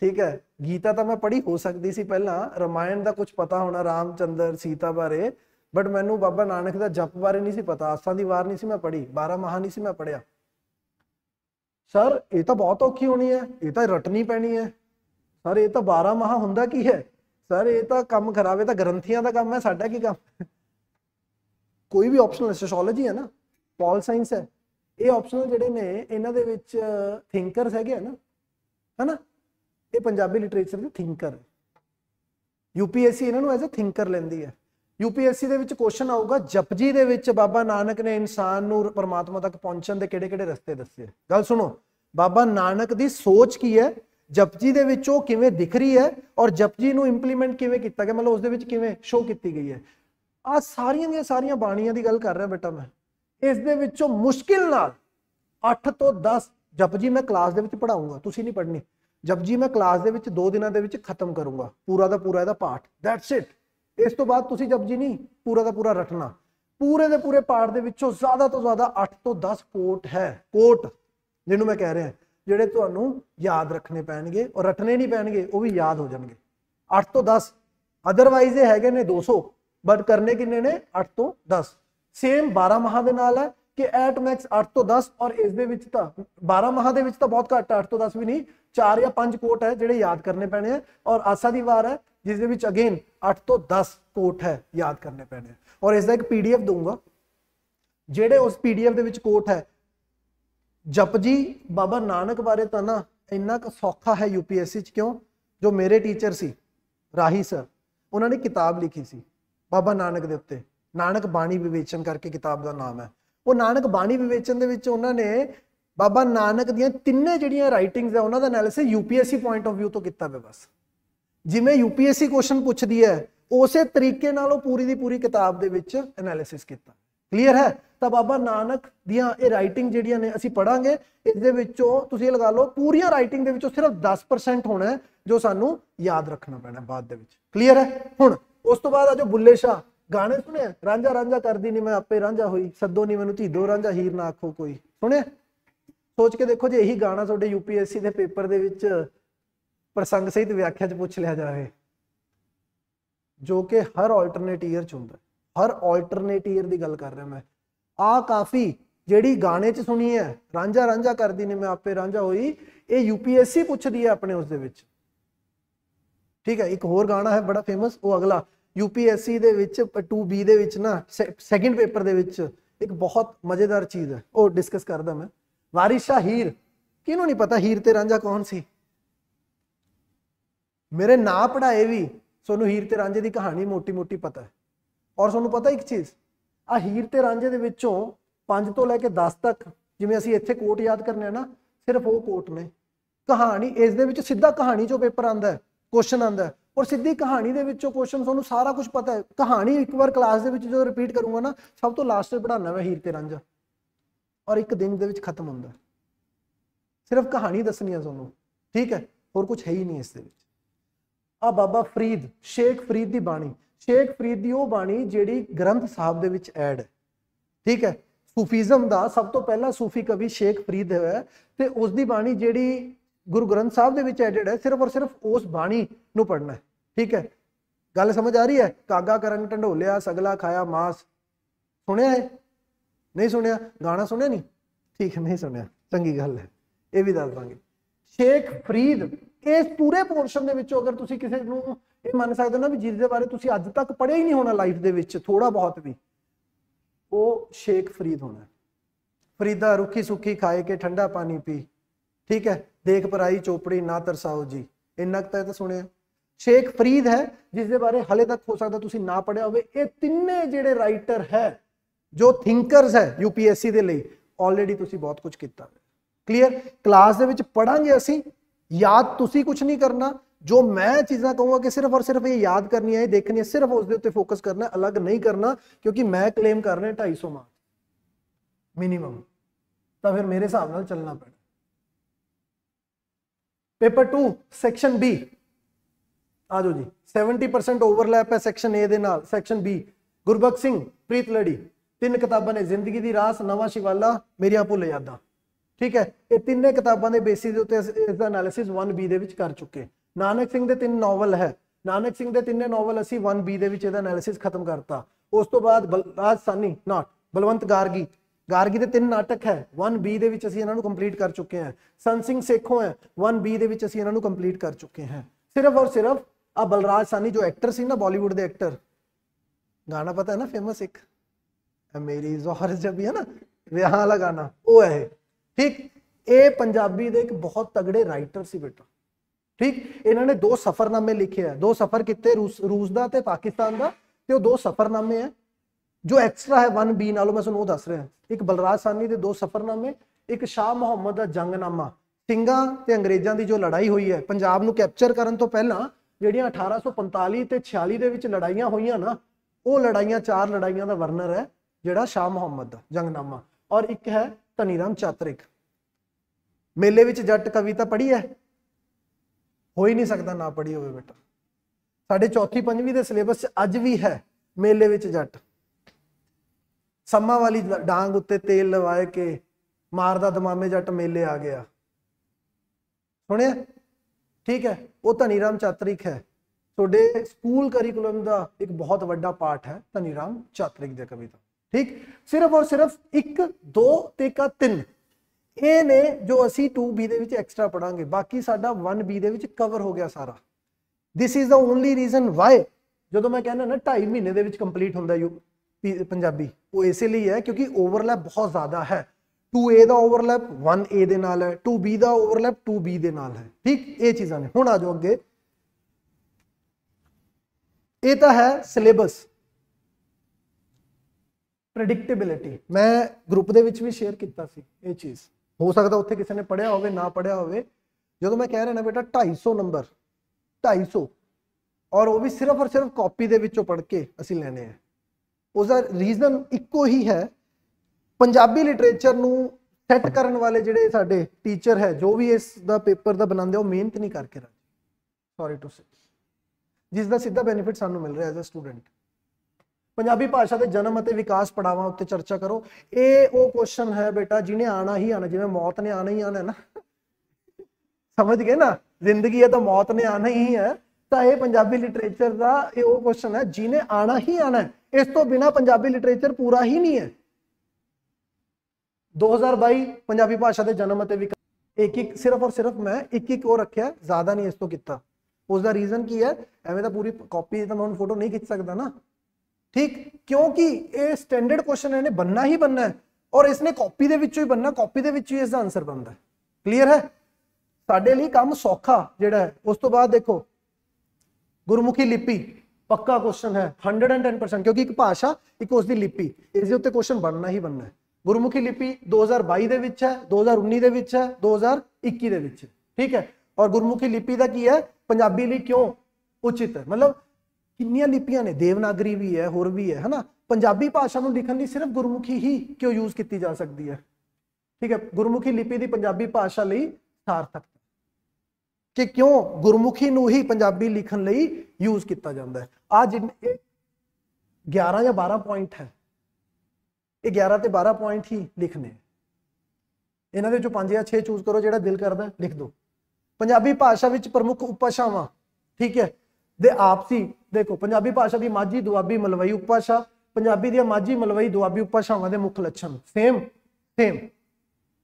ਠੀਕ ਹੈ ਗੀਤਾ ਤਾਂ ਮੈਂ ਪੜ੍ਹੀ ਹੋ ਸਕਦੀ ਸੀ ਪਹਿਲਾਂ ਰਮਾਇਣ ਦਾ ਕੁਝ ਪਤਾ ਹੋਣਾ ਰਾਮਚੰਦਰ ਸੀਤਾ ਬਾਰੇ ਬਟ ਮੈਨੂੰ ਬਾਬਾ ਨਾਨਕ ਦਾ ਜਪ ਬਾਰੇ ਨਹੀਂ ਸੀ ਪਤਾ ਆਸਾਂ ਦੀ ਵਾਰ ਨਹੀਂ ਸੀ ਮੈਂ ਪੜ੍ਹੀ 12 ਮਹਾ ਨਹੀਂ ਸੀ ਮੈਂ ਪੜਿਆ ਸਰ ਇਹ ਤਾਂ ਬਹੁਤ ਔਖੀ ਹੋਣੀ ਹੈ ਇਹ ਤਾਂ ਰਟਣੀ ਪੈਣੀ ਹੈ ਸਰ ਇਹ ਤਾਂ 12 ਮਹਾ ਹੁੰਦਾ ਕੀ ਹੈ ਸਰ ਇਹ ਤਾਂ ਕੰਮ ਖਰਾਬੇ ਤਾਂ ਗ੍ਰੰਥੀਆਂ ਦਾ ਕੰਮ ਹੈ ਸਾਡਾ ਕੀ ਕੰਮ ਕੋਈ ਵੀ ਆਪਸ਼ਨਲ ਸੋਸ਼ੀਓਲੋਜੀ ਹੈ ਨਾ ਪੋਲ ਸਾਇੰਸ ਹੈ ਇਹ ਆਪਸ਼ਨਲ ਜਿਹੜੇ ਨੇ ਇਹਨਾਂ ਦੇ ਵਿੱਚ ਥਿੰਕਰਸ ਹੈਗੇ ਹਨ ਨਾ ਇਹ ਪੰਜਾਬੀ ਲਿਟਰੇਚਰ ਦੇ ਥਿੰਕਰ ਯੂਪੀਐਸਸੀ ਇਹਨਾਂ ਨੂੰ ਐਜ਼ ਅ ਥਿੰਕਰ ਲੈਂਦੀ ਹੈ ਯੂਪੀਐਸਸੀ ਦੇ ਵਿੱਚ ਕੁਐਸਚਨ ਆਊਗਾ ਜਪਜੀ ਦੇ ਵਿੱਚ ਬਾਬਾ ਨਾਨਕ ਨੇ ਇਨਸਾਨ ਨੂੰ ਪਰਮਾਤਮਾ ਤੱਕ ਪਹੁੰਚਣ ਦੇ ਕਿਹੜੇ-ਕਿਹੜੇ ਰਸਤੇ ਦੱਸੇ ਗੱਲ ਸੁਣੋ ਬਾਬਾ ਨਾਨਕ ਦੀ ਸੋਚ ਕੀ ਹੈ ਜਪਜੀ ਦੇ ਵਿੱਚ ਉਹ ਕਿਵੇਂ ਦਿਖ ਰਹੀ ਹੈ ਔਰ ਜਪਜੀ ਨੂੰ ਇੰਪਲੀਮੈਂਟ ਕਿਵੇਂ ਕੀਤਾ ਗਿਆ ਮਤਲਬ ਉਸ ਦੇ ਵਿੱਚ ਕਿਵੇਂ ਸ਼ੋ ਕੀਤੀ ਗਈ ਹੈ ਆ ਸਾਰੀਆਂ ਦੀਆਂ ਸਾਰੀਆਂ ਬਾਣੀਆਂ ਦੀ ਗੱਲ ਕਰ ਰਿਹਾ ਬੇਟਾ ਮੈਂ ਇਸ ਦੇ ਵਿੱਚੋਂ ਮੁਸ਼ਕਿਲ ਨਾਲ 8 ਤੋਂ 10 ਜਪਜੀ ਮੈਂ ਕਲਾਸ ਦੇ ਵਿੱਚ ਪੜਾਉਂਗਾ ਤੁਸੀਂ ਨਹੀਂ ਪੜ੍ਹਨੀ ਜਪਜੀ ਮੈਂ ਕਲਾਸ ਦੇ ਵਿੱਚ 2 ਦਿਨਾਂ ਦੇ ਵਿੱਚ ਖਤਮ ਕਰੂੰਗਾ ਪੂਰਾ ਦਾ ਪੂਰਾ ਇਹਦਾ ਪਾਠ ਦੈਟਸ ਇਟ ਇਸ ਤੋਂ ਬਾਅਦ ਤੁਸੀਂ ਜਪਜੀ ਨਹੀਂ ਪੂਰਾ ਦਾ ਪੂਰਾ ਰਟਣਾ ਪੂਰੇ ਦੇ ਪੂਰੇ ਪਾਠ ਦੇ ਵਿੱਚੋਂ ਜ਼ਿਆਦਾ ਤੋਂ ਜ਼ਿਆਦਾ 8 ਤੋਂ 10 ਕੋਟ ਹੈ ਕੋਟ ਜਿਹਨੂੰ ਮੈਂ ਕਹਿ ਰਿਹਾ ਜਿਹੜੇ ਤੁਹਾਨੂੰ ਯਾਦ ਰੱਖਣੇ ਪੈਣਗੇ ਔਰ ਰਟਣੇ ਨਹੀਂ ਪੈਣਗੇ ਉਹ ਵੀ ਯਾਦ ਹੋ ਜਾਣਗੇ 8 ਤੋਂ 10 ਅਦਰਵਾਈਜ਼ ਇਹ ਹੈਗੇ ਨੇ 200 ਬਟ ਕਰਨੇ ਕਿੰਨੇ ਨੇ 8 ਤੋਂ 10 ਸੇਮ 12 ਮਹਾ ਦੇ ਨਾਲ ਹੈ ਕਿ ਐਟ ਮੈਕਸ 8 ਤੋਂ 10 ਔਰ ਇਸ ਦੇ ਵਿੱਚ ਤਾਂ 12 ਮਹਾ ਦੇ ਵਿੱਚ ਤਾਂ ਬਹੁਤ ਘੱਟ 8 ਤੋਂ 10 ਵੀ ਨਹੀਂ 4 ਜਾਂ 5 ਕੋਟ ਹੈ ਜਿਹੜੇ ਯਾਦ ਕਰਨੇ ਪੈਣੇ ਆ ਔਰ ਆਸਾ ਦੀ ਵਾਰ ਹੈ जिसके बीच अगेन अठ तो दस कोट है याद करने पैने और इसका एक पीडीएफ दूंगा जेडे उस पीडीएफ कोट है जपजी बाबा नानक बारे तो ना इन्ना क सौखा है यूपीएससी क्यों जो मेरे टीचर से राही सर उन्होंने किताब लिखी सी बाबा नानक के उत्ते नानक बाणी विवेचन करके किताब का नाम है वो नानक बाणी विवेचन उन्होंने बाबा नानक दिन जीटिंग है उन्होंने analyse UPSC point of view तो किया बस ਜਿਵੇਂ ਯੂਪੀਐਸਸੀ ਕੁਐਸਚਨ ਪੁੱਛਦੀ ਹੈ ਉਸੇ ਤਰੀਕੇ ਨਾਲ ਉਹ ਪੂਰੀ ਦੀ ਪੂਰੀ ਕਿਤਾਬ ਦੇ ਵਿੱਚ ਐਨਾਲਿਸਿਸ ਕੀਤਾ ਕਲੀਅਰ ਹੈ ਤਾਂ ਬਾਬਾ ਨਾਨਕ ਦੀਆਂ ਇਹ ਰਾਈਟਿੰਗ ਜਿਹੜੀਆਂ ਨੇ ਅਸੀਂ ਪੜਾਂਗੇ ਇਸ ਦੇ ਵਿੱਚੋਂ ਤੁਸੀਂ ਇਹ ਲਗਾ ਲਓ ਪੂਰੀਆਂ ਰਾਈਟਿੰਗ ਦੇ ਵਿੱਚੋਂ ਸਿਰਫ 10% ਹੋਣਾ ਜੋ ਸਾਨੂੰ ਯਾਦ ਰੱਖਣਾ ਪੈਣਾ ਬਾਅਦ ਦੇ ਵਿੱਚ ਕਲੀਅਰ ਹੈ ਹੁਣ ਉਸ ਤੋਂ ਬਾਅਦ ਆ ਜੋ ਬੁੱਲੇ ਸ਼ਾ ਗਾਣੇ ਸੁਣਿਆ ਰਾਂਝਾ ਰਾਂਝਾ ਕਰਦੀ ਨਹੀਂ ਮੈਂ ਆਪੇ ਰਾਂਝਾ ਹੋਈ ਸੱਦੋ ਨਹੀਂ ਮੈਨੂੰ ਧੀ ਦੋ ਰਾਂਝਾ ਹੀਰ ਨਾ ਆਖੋ ਕੋਈ ਸੁਣਿਆ ਸੋਚ ਕੇ ਦੇਖੋ ਜੇ ਇਹੀ ਗਾਣਾ ਤੁਹਾਡੇ ਯੂਪੀਐਸਸੀ ਦੇ ਪੇਪਰ ਦੇ ਵਿੱਚ प्रसंग सहित व्याख्या पूछ लिया जाए जो कि हर ऑल्टरनेट ईयर च होंगे हर ऑल्टरनेट ईयर की गल कर रहा मैं आ काफ़ी जी गाने सुनी है रांझा रांझा कर दी ने मैं आपे रांझा हुई ये यूपीएससी पूछती है अपने उस ठीक है एक होर गाना है बड़ा फेमस वो अगला यूपीएससी टू बी दे ना सैकेंड पेपर एक बहुत मजेदार चीज़ है वो डिस्कस कर दा मैं वारिशा हीर किनू नहीं पता हीर तो कौन सी ਮੇਰੇ ਨਾ ਪੜਾਏ ਵੀ ਤੁਹਾਨੂੰ ਹੀਰ ਤੇ ਰਾਂਝੇ ਦੀ ਕਹਾਣੀ ਮੋਟੀ-ਮੋਟੀ ਪਤਾ ਹੈ ਔਰ ਤੁਹਾਨੂੰ ਪਤਾ ਇੱਕ ਚੀਜ਼ ਆ ਹੀਰ ਤੇ ਰਾਂਝੇ ਦੇ ਵਿੱਚੋਂ 5 ਤੋਂ ਲੈ ਕੇ 10 ਤੱਕ ਜਿਵੇਂ ਅਸੀਂ ਇੱਥੇ ਕੋਟ ਯਾਦ ਕਰਨੇ ਆ ਨਾ ਸਿਰਫ ਉਹ ਕੋਟ ਨੇ ਕਹਾਣੀ ਇਸ ਦੇ ਵਿੱਚ ਸਿੱਧਾ ਕਹਾਣੀ ਚੋਂ ਪੇਪਰ ਆਂਦਾ ਹੈ ਕੁਐਸਚਨ ਆਂਦਾ ਹੈ ਔਰ ਸਿੱਧੀ ਕਹਾਣੀ ਦੇ ਵਿੱਚੋਂ ਕੁਐਸਚਨ ਤੁਹਾਨੂੰ ਸਾਰਾ ਕੁਝ ਪਤਾ ਹੈ ਕਹਾਣੀ ਇੱਕ ਵਾਰ ਕਲਾਸ ਦੇ ਵਿੱਚ ਜੋ ਰਿਪੀਟ ਕਰੂੰਗਾ ਨਾ ਸਭ ਤੋਂ ਲਾਸਟ ਤੇ ਪੜਾਉਣਾ ਹੈ ਹੀਰ ਤੇ ਰਾਂਝਾ ਔਰ ਇੱਕ ਦਿਨ ਦੇ ਵਿੱਚ ਖਤਮ ਹੁੰਦਾ ਸਿਰਫ ਕਹਾਣੀ ਦੱਸਣੀ ਹੈ ਤੁਹਾਨੂੰ ਠੀਕ ਹੈ ਹੋਰ ਕੁਝ ਹੈ ਹੀ ਨਹੀਂ ਇਸ ਦੇ ਵਿੱਚ ਆ ਬਾਬਾ ਫਰੀਦ ਸ਼ੇਖ ਫਰੀਦ ਦੀ ਬਾਣੀ ਸ਼ੇਖ ਫਰੀਦ ਦੀ ਉਹ ਬਾਣੀ ਜਿਹੜੀ ਗ੍ਰੰਥ ਸਾਹਿਬ ਦੇ ਵਿੱਚ ਐਡ ਹੈ ਠੀਕ ਹੈ ਸੂਫੀਜ਼ਮ ਦਾ ਸਭ ਤੋਂ ਪਹਿਲਾ ਸੂਫੀ ਕਵੀ ਸ਼ੇਖ ਫਰੀਦ ਹੈ ਤੇ ਉਸ ਦੀ ਬਾਣੀ ਜਿਹੜੀ ਗੁਰੂ ਗ੍ਰੰਥ ਸਾਹਿਬ ਦੇ ਵਿੱਚ ਐਡਡ ਹੈ ਸਿਰਫ ਔਰ ਸਿਰਫ ਉਸ ਬਾਣੀ ਨੂੰ ਪੜਨਾ ਹੈ ਠੀਕ ਹੈ ਗੱਲ ਸਮਝ ਆ ਰਹੀ ਹੈ ਕਾਗਾ ਕਰਨ ਢੰਡੋਲਿਆ ਸਗਲਾ ਖਾਇਆ ਮਾਸ ਸੁਣਿਆ ਹੈ ਨਹੀਂ ਸੁਣਿਆ ਗਾਣਾ ਸੁਣਿਆ ਨਹੀਂ ਠੀਕ ਨਹੀਂ ਸੁਣਿਆ ਚੰਗੀ ਗੱਲ ਹੈ ਇਹ ਵੀ ਦੱਸ ਦਾਂਗੇ ਸ਼ੇਖ ਫਰੀਦ इस पूरे पोर्शन के अगर तुम किसी को यह मन सकते हो ना भी जिसके बारे तुम अज तक पढ़े ही नहीं होना लाइफ के थोड़ा बहुत भी वो शेख फरीद होना फरीदा रुखी सुखी खाए के ठंडा पानी पी ठीक है देख पराई चोपड़ी ना तरसाओ जी इन्ना क्या तो सुने शेख फरीद है जिसके बारे हले तक हो सकता तुम ना पढ़िया हो तिने जे राइटर है जो थिंकर है यूपीएससी के लिए ऑलरेडी बहुत कुछ किया क्लीयर क्लास के पढ़ा असं याद तुसी कुछ नहीं करना जो मैं चीजा कहूंगा कि सिर्फ और सिर्फ ये याद करनी है देखनी है सिर्फ उसके उत्ते फोकस करना अलग नहीं करना क्योंकि मैं क्लेम कर रहा ढाई सौ मार्क्स मिनिमम तो फिर मेरे हिसाब न चलना पड़ा पेपर टू सैक्शन बी आ जाओ जी सैवनटी परसेंट ओवरलैप है section A section B Gurbakhsh Singh Preet Lari तीन किताबा ने जिंदगी दी रास नवा शिवाला मेरिया भुल यादा ठीक है ये तीनों किताबों के बेसिस उत्ते इसका अनालिसिस वन बी कर चुके नानक सिंह के तीन नॉवल है नानक सिंह के तीनों नॉवल असी वन बी अनालिसिस खत्म करता उस तो बाद बलराज सानी नॉट बलवंत गारगी गारगी के तीन नाटक है वन बी इन्हों कंप्लीट कर चुके हैं संत सिंह सेखो है वन बी इन्हों कंप्लीट कर चुके हैं सिर्फ और सिर्फ आ बलराज सानी जो एक्टर से ना बॉलीवुड के एक्टर गाना पता है ना फेमस एक मेरी जोहर जबी है ना विह वाला गाना वो है ਠੀਕ ਇਹ ਪੰਜਾਬੀ ਦੇ ਇੱਕ ਬਹੁਤ ਤਗੜੇ ਰਾਈਟਰ ਸੀ ਬੇਟਾ ਠੀਕ ਇਹਨਾਂ ਨੇ ਦੋ ਸਫਰਨਾਮੇ ਲਿਖੇ ਆ ਦੋ ਸਫਰ ਕਿਤੇ ਰੂਸ ਦਾ ਤੇ ਪਾਕਿਸਤਾਨ ਦਾ ਤੇ ਉਹ ਦੋ ਸਫਰਨਾਮੇ ਆ ਜੋ ਐਕਸਟਰਾ ਹੈ 1B ਨਾਲੋਂ ਮੈਂ ਤੁਹਾਨੂੰ ਉਹ ਦੱਸ ਰਿਹਾ ਇੱਕ ਬਲਰਾਜ ਸਾਨੀ ਦੇ ਦੋ ਸਫਰਨਾਮੇ ਇੱਕ ਸ਼ਾਹ ਮੁਹੰਮਦ ਦਾ ਜੰਗਨਾਮਾ ਸਿੰਘਾਂ ਤੇ ਅੰਗਰੇਜ਼ਾਂ ਦੀ ਜੋ ਲੜਾਈ ਹੋਈ ਹੈ ਪੰਜਾਬ ਨੂੰ ਕੈਪਚਰ ਕਰਨ ਤੋਂ ਪਹਿਲਾਂ ਜਿਹੜੀਆਂ 1845 ਤੇ 46 ਦੇ ਵਿੱਚ ਲੜਾਈਆਂ ਹੋਈਆਂ ਨਾ ਉਹ ਲੜਾਈਆਂ ਚਾਰ ਲੜਾਈਆਂ ਦਾ ਵਰਨਰ ਹੈ ਜਿਹੜਾ ਸ਼ਾਹ ਮੁਹੰਮਦ ਦਾ ਜੰਗਨਾਮਾ ਔਰ ਇੱਕ ਹੈ ਰਾਮ ਚਾਤਰਿਕ ਮੇਲੇ ਵਿੱਚ ਜੱਟ ਕਵਿਤਾ ਪੜ੍ਹੀ ਹੈ ਹੋ ਹੀ ਨਹੀਂ ਸਕਦਾ ਨਾ ਪੜ੍ਹੀ ਹੋਵੇ ਬੇਟਾ ਸਾਡੇ ਚੌਥੀ ਪੰਜਵੀਂ ਦੇ ਸਿਲੇਬਸ 'ਚ ਅੱਜ ਵੀ ਹੈ ਮੇਲੇ ਵਿੱਚ ਜੱਟ ਸੰਮਾ ਵਾਲੀ ਡਾਂਗ ਉੱਤੇ ਤੇਲ ਲਵਾਏ ਕੇ ਮਾਰਦਾ ਦਮਾਮੇ ਜੱਟ ਮੇਲੇ ਆ ਗਿਆ ਸੁਣਿਆ ਠੀਕ ਹੈ ਉਹ ਰਾਮ ਚਾਤਰਿਕ ਹੈ ਤੁਹਾਡੇ ਸਕੂਲ ਕਰਿਕੂਲਮ ਦਾ ਇੱਕ ਬਹੁਤ ਵੱਡਾ ਪਾਰਟ ਹੈ ਰਾਮ ਚਾਤਰਿਕ ਦੀ ਕਵਿਤਾ ठीक सिर्फ और सिर्फ एक दो का तीन ए ने जो असी टू बी एक्सट्रा पढ़ा बाकी साढ़ा वन बी कवर हो गया सारा this is the only reason why जो तो मैं कहना ना ढाई महीने के कंप्लीट होंगे यू पंजाबी वो इसलिए है क्योंकि ओवरलैप बहुत ज्यादा है टू ए का ओवरलैप वन ए दे है टू बी का ओवरलैप टू बी दे है ठीक ये चीज़ा ने हूँ आ जाओ अगे ये तो है सिलेबस ਪ੍ਰੈਡਿਕਟੇਬਿਲਿਟੀ ਮੈਂ ਗਰੁੱਪ ਦੇ ਵਿੱਚ ਵੀ ਸ਼ੇਅਰ ਕੀਤਾ ਸੀ ਇਹ ਚੀਜ਼ ਹੋ ਸਕਦਾ ਉੱਥੇ ਕਿਸੇ ਨੇ ਪੜਿਆ ਹੋਵੇ ਨਾ ਪੜਿਆ ਹੋਵੇ ਜਦੋਂ ਮੈਂ ਕਹਿ ਰਿਹਾ ਨਾ ਬੇਟਾ 250 ਨੰਬਰ 250 ਔਰ ਉਹ ਵੀ ਸਿਰਫ ਔਰ ਸਿਰਫ ਕਾਪੀ ਦੇ ਵਿੱਚੋਂ ਪੜ ਕੇ ਅਸੀਂ ਲੈਣੇ ਆ ਉਸ ਦਾ ਰੀਜ਼ਨ ਇੱਕੋ ਹੀ ਹੈ ਪੰਜਾਬੀ ਲਿਟਰੇਚਰ ਨੂੰ ਸੈੱਟ ਕਰਨ ਵਾਲੇ ਜਿਹੜੇ ਸਾਡੇ ਟੀਚਰ ਹੈ ਜੋ ਵੀ ਇਸ ਦਾ ਪੇਪਰ ਦਾ ਬਣਾਉਂਦੇ ਉਹ ਮਿਹਨਤ ਨਹੀਂ ਕਰਕੇ ਰਾਜੀ ਸੌਰੀ ਟੂ ਸੇ ਜਿਸ ਦਾ ਸਿੱਧਾ ਬੈਨੀਫਿਟ ਸਾਨੂੰ ਮਿਲ ਰਿਹਾ ਐਜ਼ ਅ ਸਟੂਡੈਂਟ पंजाबी भाषा के जन्म और विकास पड़ाव उत्ते चर्चा करो ये वो क्वेश्चन है बेटा जिन्हें आना ही आना जिमें मौत ने आना ही आना है ना समझ गए ना जिंदगी है तो मौत ने आना ही है तो यह पंजाबी लिटरेचर का यो क्वेश्चन है जिन्हें आना ही आना है इस तो बिना पंजाबी लिटरेचर पूरा ही नहीं है दो हज़ार बई पंजाबी भाषा के जन्म और विकास एक एक सिर्फ और सिर्फ मैं एक एक रखे ज्यादा नहीं इस तो किता उसका रीजन की है एवं तो पूरी कॉपी तो मैं हम फोटो नहीं खिंच सकता ना ठीक क्योंकि स्टैंडर्ड क्वेश्चन है ने बनना ही बनना है और इसने कॉपी के बनना कॉपी के इसका आंसर बनता है क्लीयर है साढ़े लिए काम सौखा जोड़ा है उस तो बाद देखो गुरमुखी लिपि पक्का क्वेश्चन है हंड्रड एंड टेन परसेंट क्योंकि एक भाषा एक उसकी लिपि इस उत्ते क्वेश्चन बनना ही बनना है गुरमुखी लिपि दो हज़ार बई है दो हज़ार उन्नीस है दो हज़ार इक्की ठीक है और गुरमुखी लिपि का की है पंजाबी क्यों उचित है मतलब ਕਿੰਨੀਆਂ ਲਿਪੀਆਂ ਨੇ ਦੇਵਨਾਗਰੀ ਵੀ ਹੈ ਹੋਰ ਵੀ ਹੈ ਹਨਾ ਪੰਜਾਬੀ ਭਾਸ਼ਾ ਨੂੰ ਲਿਖਣ ਲਈ ਸਿਰਫ ਗੁਰਮੁਖੀ ਹੀ ਕਿਉਂ ਯੂਜ਼ ਕੀਤੀ ਜਾ ਸਕਦੀ ਹੈ ਠੀਕ ਹੈ ਗੁਰਮੁਖੀ ਲਿਪੀ ਦੀ ਪੰਜਾਬੀ ਭਾਸ਼ਾ ਲਈ ਸਾਰਥਕ ਕਿ ਕਿਉਂ ਗੁਰਮੁਖੀ ਨੂੰ ਹੀ ਪੰਜਾਬੀ ਲਿਖਣ ਲਈ ਯੂਜ਼ ਕੀਤਾ ਜਾਂਦਾ ਹੈ ਆ ਜਿਨ 11 ਜਾਂ 12 ਪੁਆਇੰਟ ਹੈ ਇਹ 11 ਤੇ 12 ਪੁਆਇੰਟ ਹੀ ਲਿਖਨੇ ਇਹਨਾਂ ਦੇ ਵਿੱਚੋਂ 5 ਜਾਂ 6 ਚੂਜ਼ ਕਰੋ ਜਿਹੜਾ ਦਿਲ ਕਰਦਾ ਲਿਖ ਦਿਓ ਪੰਜਾਬੀ ਭਾਸ਼ਾ ਵਿੱਚ ਪ੍ਰਮੁੱਖ ਉਪਭਾਸ਼ਾਵਾਂ ਠੀਕ ਹੈ ਦੇ ਆਪਸੀ ਦੇਖੋ ਪੰਜਾਬੀ ਭਾਸ਼ਾ ਦੀ ਮਾਝੀ ਦੁਆਬੀ ਮਲਵਈ ਉਪਭਾਸ਼ਾ ਪੰਜਾਬੀ ਦੀਆਂ ਮਾਝੀ ਮਲਵਈ ਦੁਆਬੀ ਉਪਭਾਸ਼ਾਵਾਂ ਦੇ ਮੁੱਖ ਲੱਛਣ ਸੇਮ ਸੇਮ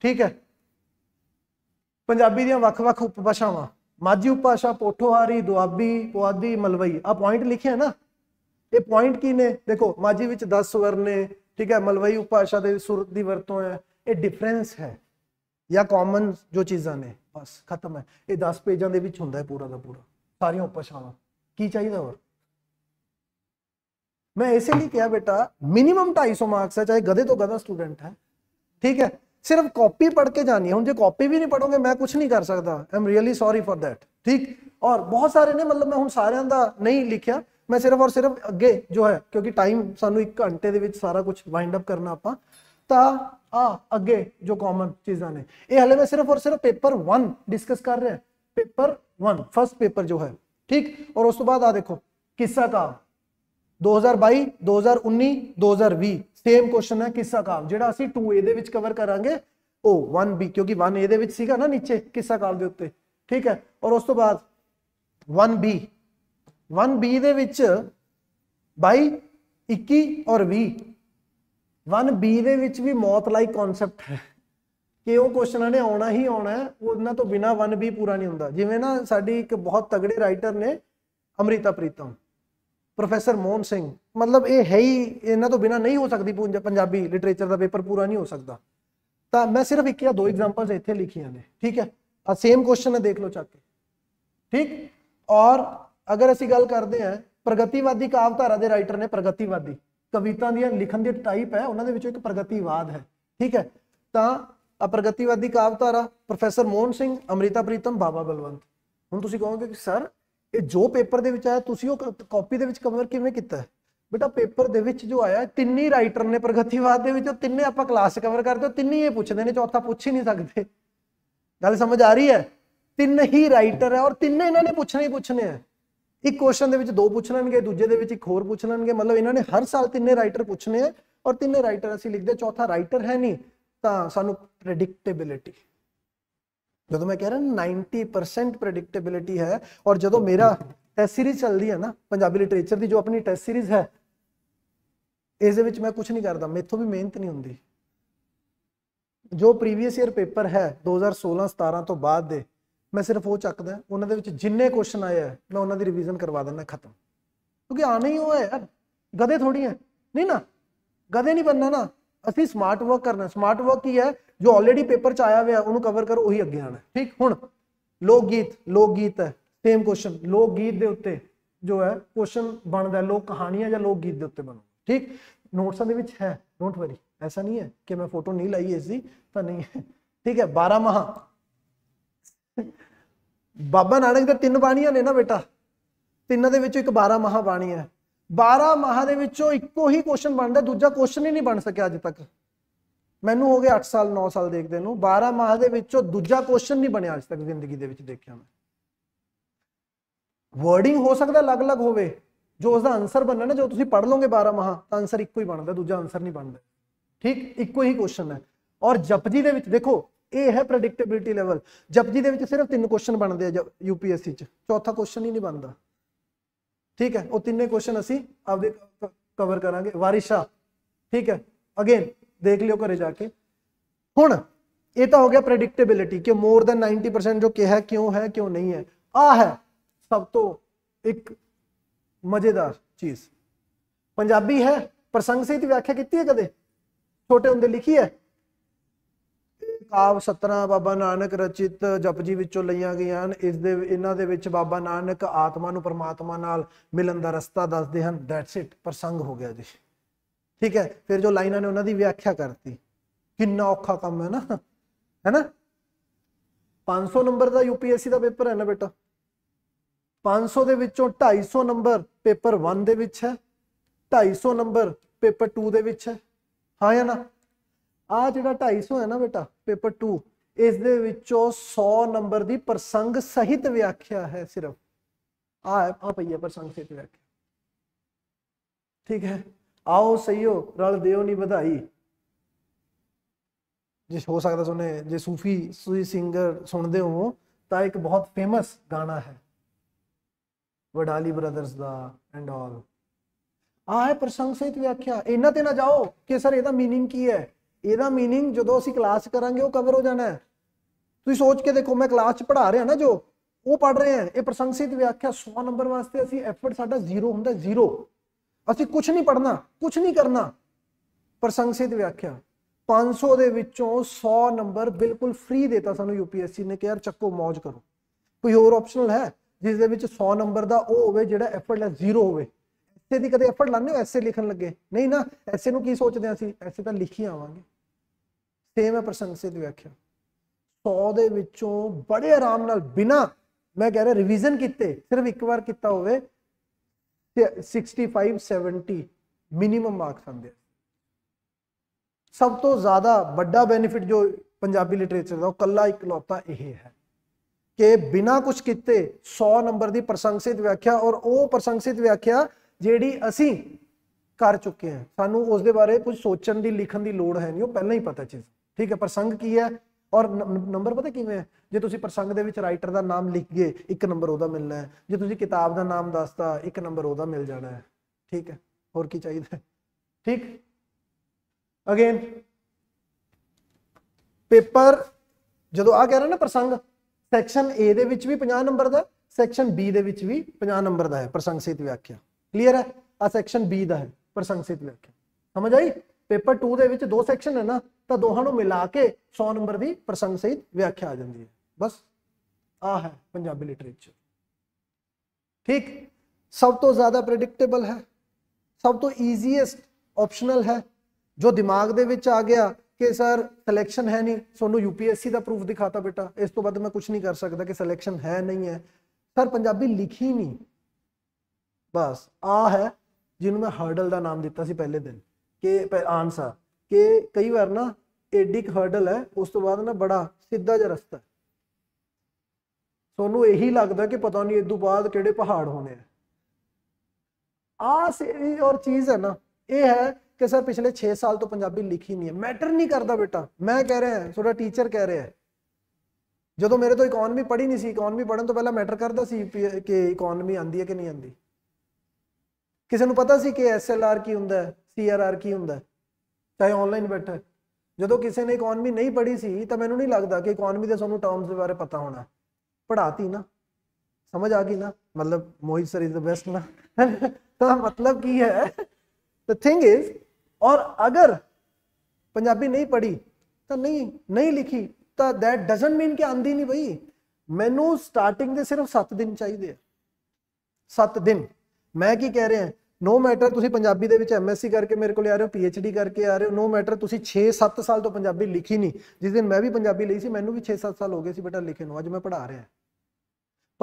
ਠੀਕ ਹੈ ਪੰਜਾਬੀ ਦੀਆਂ ਵੱਖ-ਵੱਖ ਉਪਭਾਸ਼ਾਵਾਂ ਮਾਝੀ ਉਪਭਾਸ਼ਾ ਪੋਠੋਹਾਰੀ ਦੁਆਬੀ ਪੁਆਧੀ ਮਲਵਈ ਆ ਪੁਆਇੰਟ ਲਿਖਿਆ ਨਾ ਇਹ ਪੁਆਇੰਟ ਕੀ ਨੇ ਦੇਖੋ ਮਾਝੀ ਵਿੱਚ 10 ਸਵਰ ਨੇ ਠੀਕ ਹੈ ਮਲਵਈ ਉਪਭਾਸ਼ਾ ਦੇ ਸੁਰਤ ਦੀ ਵਰਤੋਂ ਹੈ ਇਹ ਡਿਫਰੈਂਸ ਹੈ ਜਾਂ ਕਾਮਨ ਜੋ ਚੀਜ਼ਾਂ ਨੇ ਬਸ ਖਤਮ ਹੈ ਇਹ 10 ਪੇਜਾਂ ਦੇ ਵਿੱਚ ਹੁੰਦਾ ਹੈ ਪੂਰਾ ਦਾ ਪੂਰਾ ਸਾਰੀਆਂ ਉਪਭਾਸ਼ਾਵਾਂ की चाहिए और मैं ऐसे नहीं किया बेटा मिनिमम ढाई सौ मार्क्स है चाहे गधे तो गधा स्टूडेंट है ठीक है सिर्फ कॉपी पढ़ के जानी है जो कॉपी भी नहीं पढ़ोगे मैं कुछ नहीं कर सकता I am really sorry for that ठीक और बहुत सारे ने मतलब मैं हम सारे का नहीं लिखा मैं सिर्फ और सिर्फ अगे जो है क्योंकि टाइम सू एक घंटे सारा कुछ वाइंड अप करना आप ਕਰਨਾ ਆਪਾਂ ਤਾਂ ਆ ਅੱਗੇ ਜੋ ਕਾਮਨ ਚੀਜ਼ਾਂ ਨੇ सिर्फ ਹਲੇ ਮੈਂ ਸਿਰਫ ਔਰ ਸਿਰਫ ਪੇਪਰ 1 ਡਿਸਕਸ पेपर ਰਿਹਾ ਪੇਪਰ 1 ठीक और उस बाद आ देखो किस्सा काम दो हज़ार भी सेम क्वेश्चन है किस्सा काम जो अभी टू ए कवर करा ओ वन बी क्योंकि वन ए ना नीचे किस्सा काम के उ ठीक है और उस तो बाद वन बी वन बी दे बी इक्की और भी वन बी दे भी मौत लाइक कॉन्सैप्ट है कि वह क्वेश्चन ने आना ही आना है उन्होंने तो बिना वन भी पूरा नहीं होंगे जिमें ना सा एक बहुत तगड़े राइटर ने अमृता प्रीतम प्रोफेसर मोहन सिंह मतलब ये है ही इन्हों तो बिना नहीं हो सकती पंजाबी लिटरेचर का पेपर पूरा नहीं हो सकता तो मैं सिर्फ एक या दो एग्जाम्पल्स इतने लिखिया ने ठीक है आ सेम क्वेश्चन है देख लो चक ठीक और अगर असं गल करते हैं प्रगतिवादी काव्यधारा के राइटर ने प्रगतिवादी कविता दिखन के टाइप है उन्होंने एक प्रगतिवाद है ठीक है तो आ प्रगतिवादी का अवतारा प्रोफेसर मोहन सिंह अमृता प्रीतम बाबा बलवंत हूँ तुम कहो कि सर ये जो पेपर के आया तो कॉपी के कवर किमें किया बेटा पेपर के जो आया तीन ही राइटर ने प्रगतिवाद के तिने आप क्लास कवर करते हो तीन ही पुछते हैं चौथा पूछ ही नहीं सकते गल समझ आ रही है तीन ही राइटर है और तिने इन्होंने पूछने ही पूछने हैं एक क्वेश्चन के दो पूछ लगे दूजे होर पूछ लगे मतलब इन्होंने हर साल तिने राइटर पूछने हैं और तिने राइटर असं लिखते चौथा राइटर है नहीं ਤਾਂ ਸਾਨੂੰ ਪ੍ਰੈਡਿਕਟੇਬਿਲਿਟੀ ਜਦੋਂ ਮੈਂ ਕਹਿ ਰਿਹਾ 90% ਪ੍ਰੈਡਿਕਟੇਬਿਲਿਟੀ ਹੈ ਔਰ ਜਦੋਂ ਮੇਰਾ ਟੈਸਟ ਸੀਰੀਜ਼ ਚੱਲਦੀ ਹੈ ਨਾ ਪੰਜਾਬੀ ਲਿਟਰੇਚਰ ਦੀ ਜੋ ਆਪਣੀ ਟੈਸਟ ਸੀਰੀਜ਼ ਹੈ ਇਸ ਦੇ ਵਿੱਚ ਮੈਂ ਕੁਝ ਨਹੀਂ ਕਰਦਾ ਮੇਥੋਂ ਵੀ ਮਿਹਨਤ ਨਹੀਂ ਹੁੰਦੀ ਜੋ ਪ੍ਰੀਵੀਅਸ ਈਅਰ ਪੇਪਰ ਹੈ 2016 17 ਤੋਂ ਬਾਅਦ ਦੇ ਮੈਂ ਸਿਰਫ ਉਹ ਚੱਕਦਾ ਉਹਨਾਂ ਦੇ ਵਿੱਚ ਜਿੰਨੇ ਕੁਐਸਚਨ ਆਏ ਆ ਮੈਂ ਉਹਨਾਂ ਦੀ ਰਿਵੀਜ਼ਨ ਕਰਵਾ ਦਿੰਦਾ ਖਤਮ ਕਿਉਂਕਿ ਆਣਾ ਹੀ ਹੋਇਆ ਯਾਰ ਗਦੇ ਥੋੜੀ ਹੈ ਨਹੀਂ ਨਾ ਗਦੇ ਨਹੀਂ ਬੰਨਾ ਨਾ ਅਸੀਂ ਸਮਾਰਟ ਵਰਕ ਕਰਨਾ ਸਮਾਰਟ ਵਰਕ ਕੀ ਹੈ ਜੋ ਆਲਰੇਡੀ ਪੇਪਰ ਚ ਆਇਆ ਹੋਇਆ ਉਹਨੂੰ ਕਵਰ ਕਰੋ ਉਹੀ ਅੱਗੇ ਆਣਾ ਠੀਕ ਹੁਣ ਲੋਕ ਗੀਤ ਲੋਕ ਗੀਤ ਹੈ ਸੇਮ ਕੁਐਸਚਨ ਲੋਕ ਗੀਤ ਦੇ ਉੱਤੇ ਜੋ ਹੈ ਕੁਐਸਚਨ ਬਣਦਾ ਲੋਕ ਕਹਾਣੀਆਂ ਜਾਂ ਲੋਕ ਗੀਤ ਦੇ ਉੱਤੇ ਬਣੋ ਠੀਕ ਨੋਟਸਾਂ ਦੇ ਵਿੱਚ ਹੈ ਡੋਂਟ ਵਰੀ ਐਸਾ ਨਹੀਂ ਹੈ ਕਿ ਮੈਂ ਫੋਟੋ ਨਹੀਂ ਲਾਈ ਇਸ ਦੀ ਤਾਂ ਨਹੀਂ ਹੈ ਠੀਕ ਹੈ 12 ਮਹਾ ਬਾਬਾ ਨਾਨਕ ਦੇ ਤਿੰਨ ਬਾਣੀਆਂ ਨੇ ਨਾ ਬੇਟਾ ਤਿੰਨਾਂ ਦੇ ਵਿੱਚੋਂ ਇੱਕ 12 ਮਹਾ ਬਾਣੀ ਹੈ 12 ਮਾਹਾਂ ਦੇ ਵਿੱਚੋਂ ਇੱਕੋ ਹੀ ਕੁਐਸਚਨ ਬਣਦਾ ਦੂਜਾ ਕੁਐਸਚਨ ਹੀ ਨਹੀਂ ਬਣ ਸਕਿਆ ਅਜੇ ਤੱਕ ਮੈਨੂੰ ਹੋ ਗਏ 8 ਸਾਲ 9 ਸਾਲ ਦੇਖਦੇ ਨੂੰ 12 ਮਾਹ ਦੇ ਵਿੱਚੋਂ ਦੂਜਾ ਕੁਐਸਚਨ ਨਹੀਂ ਬਣਿਆ ਅਜੇ ਤੱਕ ਜ਼ਿੰਦਗੀ ਦੇ ਵਿੱਚ ਦੇਖਿਆ ਮੈਂ ਵਰਡਿੰਗ ਹੋ ਸਕਦਾ ਅਲੱਗ-ਅਲੱਗ ਹੋਵੇ ਜੋ ਉਸ ਦਾ ਆਨਸਰ ਬਣਨਾ ਨਾ ਜੋ ਤੁਸੀਂ ਪੜ੍ਹ ਲਓਗੇ 12 ਮਾਹ ਤਾਂ ਆਨਸਰ ਇੱਕੋ ਹੀ ਬਣਦਾ ਦੂਜਾ ਆਨਸਰ ਨਹੀਂ ਬਣਦਾ ਠੀਕ ਇੱਕੋ ਹੀ ਕੁਐਸਚਨ ਹੈ ਔਰ ਜਪਜੀ ਦੇ ਵਿੱਚ ਦੇਖੋ ਇਹ ਹੈ ਪ੍ਰੈਡਿਕਟੇਬਿਲਟੀ ਲੈਵਲ ਜਪਜੀ ਦੇ ਵਿੱਚ ਸਿਰਫ ਤਿੰਨ ਕੁਐਸਚਨ ਬਣਦੇ ਆ ਯੂਪੀਐਸਸੀ ਚ ਚੌਥਾ ਕੁਐਸਚਨ ਹੀ ਨਹੀਂ ਬਣਦਾ ठीक है वह तिने क्वेश्चन असं आप कवर करा वारिशा ठीक है अगेन देख लियो घरे जाके हूँ ये तो हो गया प्रडिक्टेबिलिटी कि मोर दैन नाइनटी परसेंट जो कहा है क्यों है क्यों नहीं है आ है सब तो एक मजेदार चीज़ पंजाबी है प्रसंग से तो व्याख्या की कदे छोटे होंगे लिखी है ਕਾਵ 17 ਬਾਬਾ ਨਾਨਕ ਰਚਿਤ ਜਪਜੀ ਵਿੱਚੋਂ ਲਈਆਂ ਗਈਆਂ ਹਨ ਇਸ ਦੇ ਇਹਨਾਂ ਦੇ ਵਿੱਚ ਬਾਬਾ ਨਾਨਕ ਆਤਮਾ ਨੂੰ ਪਰਮਾਤਮਾ ਨਾਲ ਮਿਲਣ ਦਾ ਰਸਤਾ ਦੱਸਦੇ ਹਨ ਦੈਟਸ ਇਟ ਪ੍ਰਸੰਗ ਹੋ ਗਿਆ ਜੀ ਠੀਕ ਹੈ ਫਿਰ ਜੋ ਲਾਈਨਾਂ ਨੇ ਉਹਨਾਂ ਦੀ ਵਿਆਖਿਆ ਕਰਤੀ ਕਿੰਨਾ ਔਖਾ ਕੰਮ ਹੈ ਨਾ ਹੈਨਾ 500 ਨੰਬਰ ਦਾ ਯੂਪੀਐਸਸੀ ਦਾ ਪੇਪਰ ਹੈ ਨਾ ਬੇਟਾ 500 ਦੇ ਵਿੱਚੋਂ 250 ਨੰਬਰ ਪੇਪਰ 1 ਦੇ ਵਿੱਚ ਹੈ 250 ਨੰਬਰ ਪੇਪਰ 2 ਦੇ ਵਿੱਚ ਹੈ ਹਾਂ ਜਾਂ ਨਾ ਆ ਜਿਹੜਾ 250 ਹੈ ਨਾ ਬੇਟਾ ਪੇਪਰ 2 ਇਸ ਦੇ ਵਿੱਚੋਂ 100 ਨੰਬਰ ਦੀ ਪ੍ਰਸੰਗ ਸਹਿਤ ਵਿਆਖਿਆ ਹੈ ਸਿਰਫ ਆ ਆ ਪਈ ਹੈ ਪ੍ਰਸੰਗ ਸਹਿਤ ਵਿਆਖਿਆ ਠੀਕ ਹੈ ਆਓ ਸਈਓ ਰਲ ਦਿਓ ਨਹੀਂ ਵਧਾਈ ਜੇ ਹੋ ਸਕਦਾ ਸੁਨੇ ਜੇ ਸੂਫੀ ਸੂਫੀ ਸਿੰਗਰ ਸੁਣਦੇ ਹੋ ਤਾਂ ਇੱਕ ਬਹੁਤ ਫੇਮਸ ਗਾਣਾ ਹੈ ਵਡਾਲੀ ਬ੍ਰਦਰਸ ਦਾ ਐਂਡ ਆਲ ਆ ਹੈ ਪ੍ਰਸੰਗ ਸਹਿਤ ਵਿਆਖਿਆ ਇਹਨਾਂ ਤੇ ਨਾ ਜਾਓ ਕਿ ਸਰ ਇਹਦਾ मीनिंग ਕੀ ਹੈ ਇਹਦਾ मीनिंग ਜਦੋਂ ਅਸੀਂ ਕਲਾਸ ਕਰਾਂਗੇ ਉਹ ਕਵਰ ਹੋ ਜਾਣਾ ਹੈ ਤੁਸੀਂ ਸੋਚ ਕੇ ਦੇਖੋ ਮੈਂ ਕਲਾਸ 'ਚ ਪੜ੍ਹਾ ਰਿਹਾ ਨਾ ਜੋ ਉਹ ਪੜ ਰਹੇ ਆ ਇਹ ਪ੍ਰਸੰਸਿਤ ਵਿਆਖਿਆ 100 ਨੰਬਰ ਵਾਸਤੇ ਅਸੀਂ ਐਫਰਟ ਸਾਡਾ ਜ਼ੀਰੋ ਹੁੰਦਾ ਜ਼ੀਰੋ ਅਸੀਂ ਕੁਝ ਨਹੀਂ ਪੜਨਾ ਕੁਝ ਨਹੀਂ ਕਰਨਾ ਪ੍ਰਸੰਸਿਤ ਵਿਆਖਿਆ 500 ਦੇ ਵਿੱਚੋਂ 100 ਨੰਬਰ ਬਿਲਕੁਲ ਫ੍ਰੀ ਦਿੱਤਾ ਸਾਨੂੰ ਯੂਪੀਐਸਸੀ ਨੇ ਕਿ ਯਾਰ ਚੱਕੋ ਮौज ਕਰੋ ਕੋਈ ਹੋਰ ਆਪਸ਼ਨਲ ਹੈ ਜਿਸ ਦੇ ਵਿੱਚ 100 ਨੰਬਰ ਦਾ ਉਹ ਹੋਵੇ ਜਿਹੜਾ ਐਫਰਟਲੈਸ ਜ਼ੀਰੋ ਹੋਵੇ ਐਸੇ ਦੀ ਕਦੇ ਐਫਰਟ ਲਾਣੇ ਹੋ ਐਸੇ ਲਿਖਣ ਲੱਗੇ ਨਹੀਂ ਨਾ ਐਸੇ ਨੂੰ ਕੀ ਸੋਚਦੇ ਆ ਅਸੀਂ ਐਸੇ ਤਾਂ ਲਿਖੀ ਆਵਾਂਗੇ ਛੇਵੇਂ ਪ੍ਰਸੰਗ ਸੇ ਦੀ ਵਿਆਖਿਆ 100 ਦੇ ਵਿੱਚੋਂ ਬੜੇ ਆਰਾਮ ਨਾਲ ਬਿਨਾ ਮੈਂ ਕਹਿ ਰਿਹਾ ਰਿਵੀਜ਼ਨ ਕੀਤੇ ਸਿਰਫ ਇੱਕ ਵਾਰ ਕੀਤਾ ਹੋਵੇ 65 70 ਮਿਨੀਮਮ ਮਾਰਕਸ ਆਉਂਦੇ ਸਭ ਤੋਂ ਜ਼ਿਆਦਾ ਵੱਡਾ ਬੈਨੀਫਿਟ ਜੋ ਪੰਜਾਬੀ ਲਿਟਰੇਚਰ ਦਾ ਉਹ ਕੱਲਾ ਇਕਲੌਤਾ ਇਹ ਹੈ ਕਿ ਬਿਨਾ ਕੁਝ ਕੀਤੇ 100 ਨੰਬਰ ਦੀ ਪ੍ਰਸ਼ੰਸਿਤ ਵਿਆਖਿਆ ਔਰ ਉਹ ਪ੍ਰਸ਼ੰਸਿਤ ਵਿਆਖਿਆ ਜਿਹੜੀ ਅਸੀਂ ਕਰ ਚੁੱਕੇ ਹਾਂ ਸਾਨੂੰ ਉਸ ਦੇ ਬਾਰੇ ਕੁਝ ਸੋਚਣ ਦੀ ਲਿਖਣ ਦੀ ਲੋੜ ਹੈ ਨਹੀਂ ਉਹ ਪਹਿਲਾਂ ਹੀ ਪਤਾ ਚੀਜ਼ ठीक है प्रसंग की है और नंबर पता कि जो तुम प्रसंग राइटर का नाम लिखिए एक नंबर वह मिलना है जो तुम किताब का नाम दसता एक नंबर वह मिल जाना है ठीक है होर की चाहिए ठीक अगेन पेपर जो आ कह रहा ना प्रसंग सैक्शन ए दे भी पाँ नंबर का सैक्शन बी दे भी पाँ नंबर का है प्रसंग सहित व्याख्या क्लीयर है आ सैक्शन बी का है प्रसंग सहित व्याख्या समझ आई पेपर टू के दो सैक्शन है ना ਤਾਂ ਦੋਹਾਂ ਨੂੰ ਮਿਲਾ ਕੇ 100 ਨੰਬਰ ਦੀ ਪ੍ਰਸੰਗ ਸਹਿਤ ਵਿਆਖਿਆ ਆ ਜਾਂਦੀ ਹੈ ਬਸ ਆ ਹੈ ਪੰਜਾਬੀ ਲਿਟਰੇਚਰ ਠੀਕ ਸਭ ਤੋਂ ਜ਼ਿਆਦਾ ਪ੍ਰੈਡਿਕਟੇਬਲ ਹੈ ਸਭ ਤੋਂ ਈਜ਼ੀਐਸਟ ਆਪਸ਼ਨਲ ਹੈ ਜੋ ਦਿਮਾਗ ਦੇ ਵਿੱਚ ਆ ਗਿਆ ਕਿ ਸਰ ਸਿਲੈਕਸ਼ਨ ਹੈ ਨਹੀਂ ਤੁਹਾਨੂੰ ਯੂਪੀਐਸਸੀ ਦਾ ਪ੍ਰੂਫ ਦਿਖਾਤਾ ਬੇਟਾ ਇਸ ਤੋਂ ਵੱਧ ਮੈਂ ਕੁਝ ਨਹੀਂ ਕਰ ਸਕਦਾ ਕਿ ਸਿਲੈਕਸ਼ਨ ਹੈ ਨਹੀਂ ਹੈ ਸਰ ਪੰਜਾਬੀ ਲਿਖੀ ਨਹੀਂ ਬਸ ਆ ਹੈ ਜਿਹਨੂੰ ਮੈਂ ਹਰਡਲ ਦਾ ਨਾਮ ਦਿੱਤਾ ਸੀ ਪਹਿਲੇ ਦਿਨ ਕਿ ਆਨਸਰ ਕਿ ਕਈ ਵਾਰ ਨਾ ਏਡਿਕ ਹਰਡਲ ਹੈ ਉਸ ਤੋਂ ਬਾਅਦ ਨਾ ਬੜਾ ਸਿੱਧਾ ਜਿਹਾ ਰਸਤਾ ਤੁਹਾਨੂੰ ਇਹੀ ਲੱਗਦਾ ਕਿ ਪਤਾ ਨਹੀਂ ਇਸ ਤੋਂ ਬਾਅਦ ਕਿਹੜੇ ਪਹਾੜ ਹੋਣੇ ਆ ਆ ਸੇ ਔਰ ਚੀਜ਼ ਹੈ ਨਾ ਇਹ ਹੈ ਕਿ ਸਰ ਪਿਛਲੇ 6 ਸਾਲ ਤੋਂ ਪੰਜਾਬੀ ਲਿਖੀ ਨਹੀਂ ਹੈ ਮੈਟਰ ਨਹੀਂ ਕਰਦਾ ਬੇਟਾ ਮੈਂ ਕਹਿ ਰਿਹਾ ਤੁਹਾਡਾ ਟੀਚਰ ਕਹਿ ਰਿਹਾ ਜਦੋਂ ਮੇਰੇ ਤੋਂ ਇਕਨੋਮੀ ਪੜ੍ਹੀ ਨਹੀਂ ਸੀ ਇਕਨੋਮੀ ਪੜਨ ਤੋਂ ਪਹਿਲਾਂ ਮੈਟਰ ਕਰਦਾ ਸੀ ਕਿ ਇਕਨੋਮੀ ਆਂਦੀ ਹੈ ਕਿ ਨਹੀਂ ਆਂਦੀ ਕਿਸੇ ਨੂੰ ਪਤਾ ਸੀ ਕਿ ਐਸਐਲਆਰ ਕੀ ਹੁੰਦਾ ਹੈ ਸੀਆਰਆਰ ਕੀ ਹੁੰਦਾ ਹੈ चाहे ऑनलाइन ਬੈਠਾ जो किसी ने इकोनमी नहीं पढ़ी सी तो मैं नहीं लगता कि इकोनमी के सू टर्म्स ਦੇ ਬਾਰੇ ਪਤਾ ਹੋਣਾ ਪੜਾਤੀ समझ आ गई ना मतलब Mohit sir is the best ना तो मतलब की है द थिंग इज और अगर पंजाबी नहीं पढ़ी तो नहीं नहीं लिखी तो दैट डजेंट मीन कि आंदी नहीं बई मैनू स्टार्टिंग दे सिर्फ सत्त दिन चाहिए सत्त दिन मैं की कह रहा है ਨੋ ਮੈਟਰ ਤੁਸੀਂ ਪੰਜਾਬੀ ਦੇ ਵਿੱਚ ਐਮਐਸਸੀ ਕਰਕੇ ਮੇਰੇ ਕੋਲ ਆ ਰਹੇ ਹੋ ਪੀਐਚਡੀ ਕਰਕੇ ਆ ਰਹੇ ਹੋ ਨੋ ਮੈਟਰ ਤੁਸੀਂ 6-7 ਸਾਲ ਤੋਂ ਪੰਜਾਬੀ ਲਿਖੀ ਨਹੀਂ ਜਿਸ ਦਿਨ ਮੈਂ ਵੀ ਪੰਜਾਬੀ ਲਈ ਸੀ ਮੈਨੂੰ ਵੀ 6-7 ਸਾਲ ਹੋ ਗਏ ਸੀ ਬੇਟਾ ਲਿਖੇ ਨੂੰ ਅੱਜ ਮੈਂ ਪੜ੍ਹਾ ਰਿਹਾ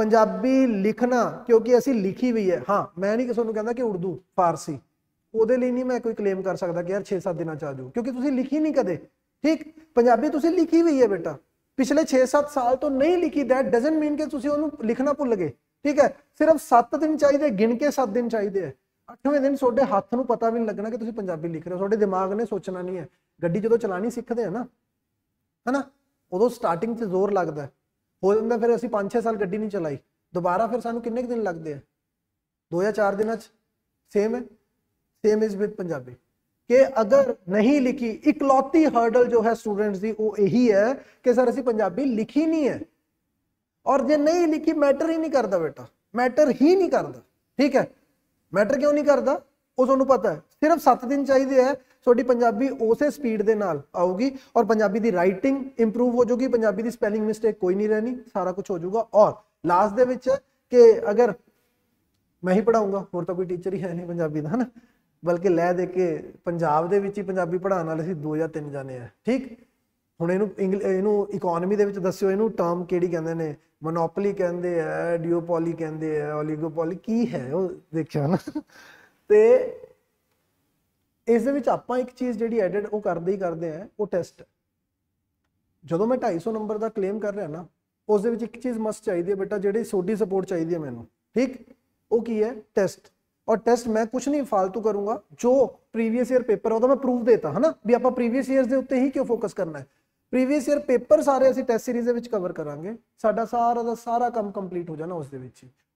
ਪੰਜਾਬੀ ਲਿਖਣਾ ਕਿਉਂਕਿ ਅਸੀਂ ਲਿਖੀ ਵੀ ਹੈ ਹਾਂ ਮੈਂ ਨਹੀਂ ਕਿਸੇ ਨੂੰ ਕਹਿੰਦਾ ਕਿ ਉਰਦੂ ਫਾਰਸੀ ਉਹਦੇ ਲਈ ਨਹੀਂ ਮੈਂ ਕੋਈ ਕਲੇਮ ਕਰ ਸਕਦਾ ਕਿ ਯਾਰ 6-7 ਦਿਨਾਂ ਚ ਆ ਜਾਓ ਕਿਉਂਕਿ ਤੁਸੀਂ ਲਿਖੀ ਨਹੀਂ ਕਦੇ ਠੀਕ ਪੰਜਾਬੀ ਤੁਸੀਂ ਲਿਖੀ ਹੋਈ ਹੈ ਬੇਟਾ ਪਿਛਲੇ 6-7 ਸਾਲ ਤੋਂ ਨਹੀਂ ਲਿਖੀ ਦੈਟ ਡਸਨਟ ਮੀਨ ਕਿ ਤੁਸੀਂ ਉਹਨੂੰ ਲਿਖਣਾ ਭੁੱਲ ਗਏ ਠੀਕ ਹੈ ਸਿਰਫ 7 ਦਿਨ ਚਾਹੀਦੇ ਗਿਣ ਕੇ 7 ਦਿਨ ਚਾਹੀਦੇ ਹੈ अठवें दिन थोड़े हाथ में पता भी नहीं लगना कि तुम पंजाबी लिख रहे हो दिमाग ने सोचना नहीं है ग्डी जो चलानी सीखते हैं ना है ना उदो स्टार्टिंग से जोर लगता है हो जाता फिर अभी पांच छः साल ग्डी नहीं चलाई दोबारा फिर सू कि दिन लगते हैं दो या चार दिन सेम है सेम इज विद पंजाबी के अगर नहीं लिखी इकलौती हर्डल जो है स्टूडेंट की वो यही है कि सर असी पंजाबी लिखी नहीं है और जो नहीं लिखी मैटर ही नहीं करता बेटा मैटर ही नहीं करता ठीक है ਮੈਟਰ ਕਿਉਂ ਨਹੀਂ ਕਰਦਾ ਉਹ ਤੁਹਾਨੂੰ ਪਤਾ ਹੈ ਸਿਰਫ 7 ਦਿਨ ਚਾਹੀਦੇ ਹੈ ਤੁਹਾਡੀ ਪੰਜਾਬੀ ਉਸੇ ਸਪੀਡ ਦੇ ਨਾਲ ਆਊਗੀ ਔਰ ਪੰਜਾਬੀ ਦੀ ਰਾਈਟਿੰਗ ਇੰਪਰੂਵ ਹੋ ਜਾਊਗੀ ਪੰਜਾਬੀ ਦੀ ਸਪੈਲਿੰਗ ਮਿਸਟੇਕ ਕੋਈ ਨਹੀਂ ਰਹਿਣੀ ਸਾਰਾ ਕੁਝ ਹੋ ਜਾਊਗਾ ਔਰ ਲਾਸਟ ਦੇ ਵਿੱਚ ਕਿ ਅਗਰ ਮੈਂ ਹੀ ਪੜਾਉਂਗਾ ਹੋਰ ਤਾਂ ਕੋਈ ਟੀਚਰ ਹੀ ਹੈ ਨਹੀਂ ਪੰਜਾਬੀ ਦਾ ਹਨਾ ਬਲਕਿ ਲੈ ਦੇ ਕੇ ਪੰਜਾਬ ਦੇ ਵਿੱਚ ਹੀ ਪੰਜਾਬੀ ਪੜਾਉਣ ਵਾਲੇ ਸੀ ਦੋ ਜਾਂ ਤਿੰਨ ਜਾਣੇ ਆ ਠੀਕ ਹੁਣ ਇਹਨੂੰ ਇਹਨੂੰ ਇਕਨੋਮੀ ਦੇ ਵਿੱਚ ਦੱਸਿਓ ਇਹਨੂੰ ਟਰਮ ਕਿਹੜੀ ਕਹਿੰਦੇ ਨੇ ਮੋਨੋਪੋਲੀ ਕਹਿੰਦੇ ਆ ਡਿਓਪੋਲੀ ਕਹਿੰਦੇ ਆ ਓਲੀਗੋਪੋਲੀ ਕੀ ਹੈ ਉਹ ਦੇਖਿਆ ਨਾ ਤੇ ਇਸ ਦੇ ਵਿੱਚ ਆਪਾਂ ਇੱਕ ਚੀਜ਼ ਜਿਹੜੀ ਐਡਿਟ ਉਹ ਕਰਦੇ ਹੀ ਕਰਦੇ ਆ ਉਹ ਟੈਸਟ ਜਦੋਂ ਮੈਂ 250 ਨੰਬਰ ਦਾ ਕਲੇਮ ਕਰ ਰਿਹਾ ਨਾ ਉਸ ਦੇ ਵਿੱਚ ਇੱਕ ਚੀਜ਼ ਮਸਟ ਚਾਹੀਦੀ ਹੈ ਬੇਟਾ ਜਿਹੜੀ ਸੋਡੀ ਸਪੋਰਟ ਚਾਹੀਦੀ ਹੈ ਮੈਨੂੰ ਠੀਕ ਉਹ ਕੀ ਹੈ ਟੈਸਟ ਔਰ ਟੈਸਟ ਮੈਂ ਕੁਝ ਨਹੀਂ ਫालतू ਕਰੂੰਗਾ ਜੋ ਪ੍ਰੀਵੀਅਸ ਈਅਰ ਪੇਪਰ ਉਹਦਾ ਮੈਂ ਪ੍ਰੂਫ ਦੇਤਾ ਹਨਾ ਵੀ ਆਪਾਂ ਪ੍ਰੀਵੀਅਸ ਈਅਰਸ ਦੇ ਉੱਤੇ ਹੀ ਕਿਉਂ ਫੋਕਸ ਕਰਨਾ ਹੈ प्रीवियस ईयर पेपर सारे असं टैस सीरीज कवर करा सा सारा का सारा काम कंप्लीट हो जाना उस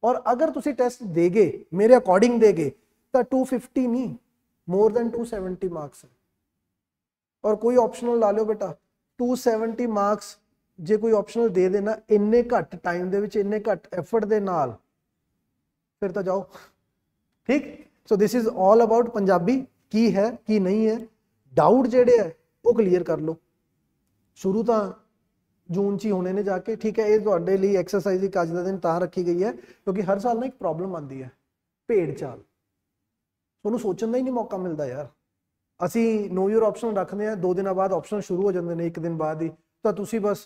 और अगर तुम टैस दे गए मेरे अकॉर्डिंग दे गए तो टू फिफ्टी नहीं more than two seventy marks और कोई ऑप्शनल ला लो बेटा टू सैवनटी मार्क्स जो कोई ऑप्शनल दे देना इन्ने घट टाइम इन्ने घट एफर्ट के नाल फिर तो जाओ ठीक so this is all about Punjabi की है की नहीं है डाउट जेडे है वह क्लीयर कर लो ਸ਼ੁਰੂ ਤਾਂ ਜੂਨ 'ਚ ਹੀ ਹੋਣੇ ਨੇ ਜਾ ਕੇ ਠੀਕ ਹੈ ਇਹ ਤੁਹਾਡੇ ਲਈ ਐਕਸਰਸਾਈਜ਼ ਦੀ ਕਾਜ ਦਾ ਦਿਨ ਤਾਂ ਰੱਖੀ ਗਈ ਹੈ ਕਿਉਂਕਿ ਹਰ ਸਾਲ ਨਾ ਇੱਕ ਪ੍ਰੋਬਲਮ ਆਉਂਦੀ ਹੈ ਭੇੜ ਚਾਲ ਤੁਹਾਨੂੰ ਸੋਚਣ ਦਾ ਹੀ ਨਹੀਂ ਮੌਕਾ ਮਿਲਦਾ ਯਾਰ ਅਸੀਂ ਨੋ ਯੂਰ ਆਪਸ਼ਨ ਰੱਖਦੇ ਆ ਦੋ ਦਿਨਾਂ ਬਾਅਦ ਆਪਸ਼ਨ ਸ਼ੁਰੂ ਹੋ ਜਾਂਦੇ ਨੇ ਇੱਕ ਦਿਨ ਬਾਅਦ ਹੀ ਤਾਂ ਤੁਸੀਂ ਬਸ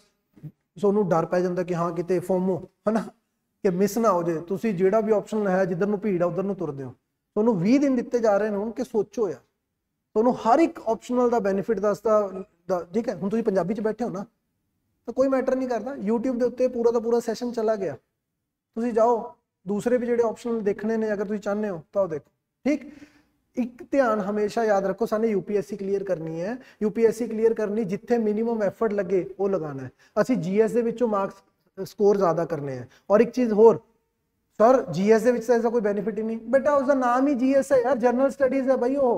ਤੁਹਾਨੂੰ ਡਰ ਪੈ ਜਾਂਦਾ ਕਿ ਹਾਂ ਕਿਤੇ ਫੋਮੋ ਹਨਾ ਕਿ ਮਿਸ ਨਾ ਹੋ ਜੇ ਤੁਸੀਂ ਜਿਹੜਾ ਵੀ ਆਪਸ਼ਨ ਹੈ ਜਿੱਧਰ ਨੂੰ ਭੀੜ ਆ ਉਧਰ ਨੂੰ ਤੁਰਦੇ ਹੋ ਤੁਹਾਨੂੰ 20 ਦਿਨ ਦਿੱਤੇ ਜਾ ਰਹੇ ਨੇ ਹੁਣ ਕਿ ਸੋਚੋ ਯਾਰ ਤੁਹਾਨੂੰ ਹਰ ਇੱਕ ਆਪਸ਼ਨਲ ਦਾ ਬੈਨੀਫਿਟ ਦੱਸਦਾ ठीक है हम तुम पंजाबी बैठे हो ना तो कोई मैटर नहीं करता यूट्यूब के उत्ते पूरा का पूरा सैशन चला गया तुम जाओ दूसरे भी जो ऑप्शन देखने ने अगर तुम चाहते हो तो देखो ठीक एक ध्यान हमेशा याद रखो सू पी यूपीएससी क्लीयर करनी है यूपीएससी क्लीयर करनी जिथे मिनीम एफर्ट लगे वो लगाना है असी जी एस के मार्क्स स्कोर ज्यादा करने हैं और एक चीज़ होर सर जी एस तो ऐसा कोई बेनीफिट ही नहीं बेटा उसका नाम ही जी एस है यार जनरल स्टडीज है भाई वो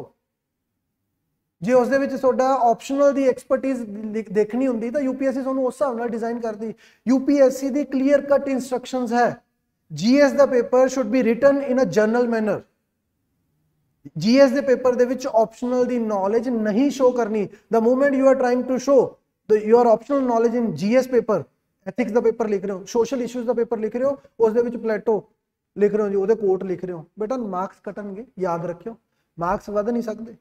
जो उस ऑप्शनल एक्सपर्टीज लिख देखनी होंगी तो यूपीएससी उस हिसाब से डिजाइन दी यूपीएससी की क्लीयर कट इंस्ट्रक्शन है जी एस का paper should be written in a general manner G S के पेपर ऑप्शनल नॉलेज नहीं शो करनी the moment you are trying to show the you are optional knowledge in G S paper ethics का paper लिख रहे हो social issues का paper लिख रहे हो उस प्लेटो लिख रहे हो जी वो कोर्ट लिख रहे हो बेटा मार्क्स कटन याद रखियो मार्क्स वही सकते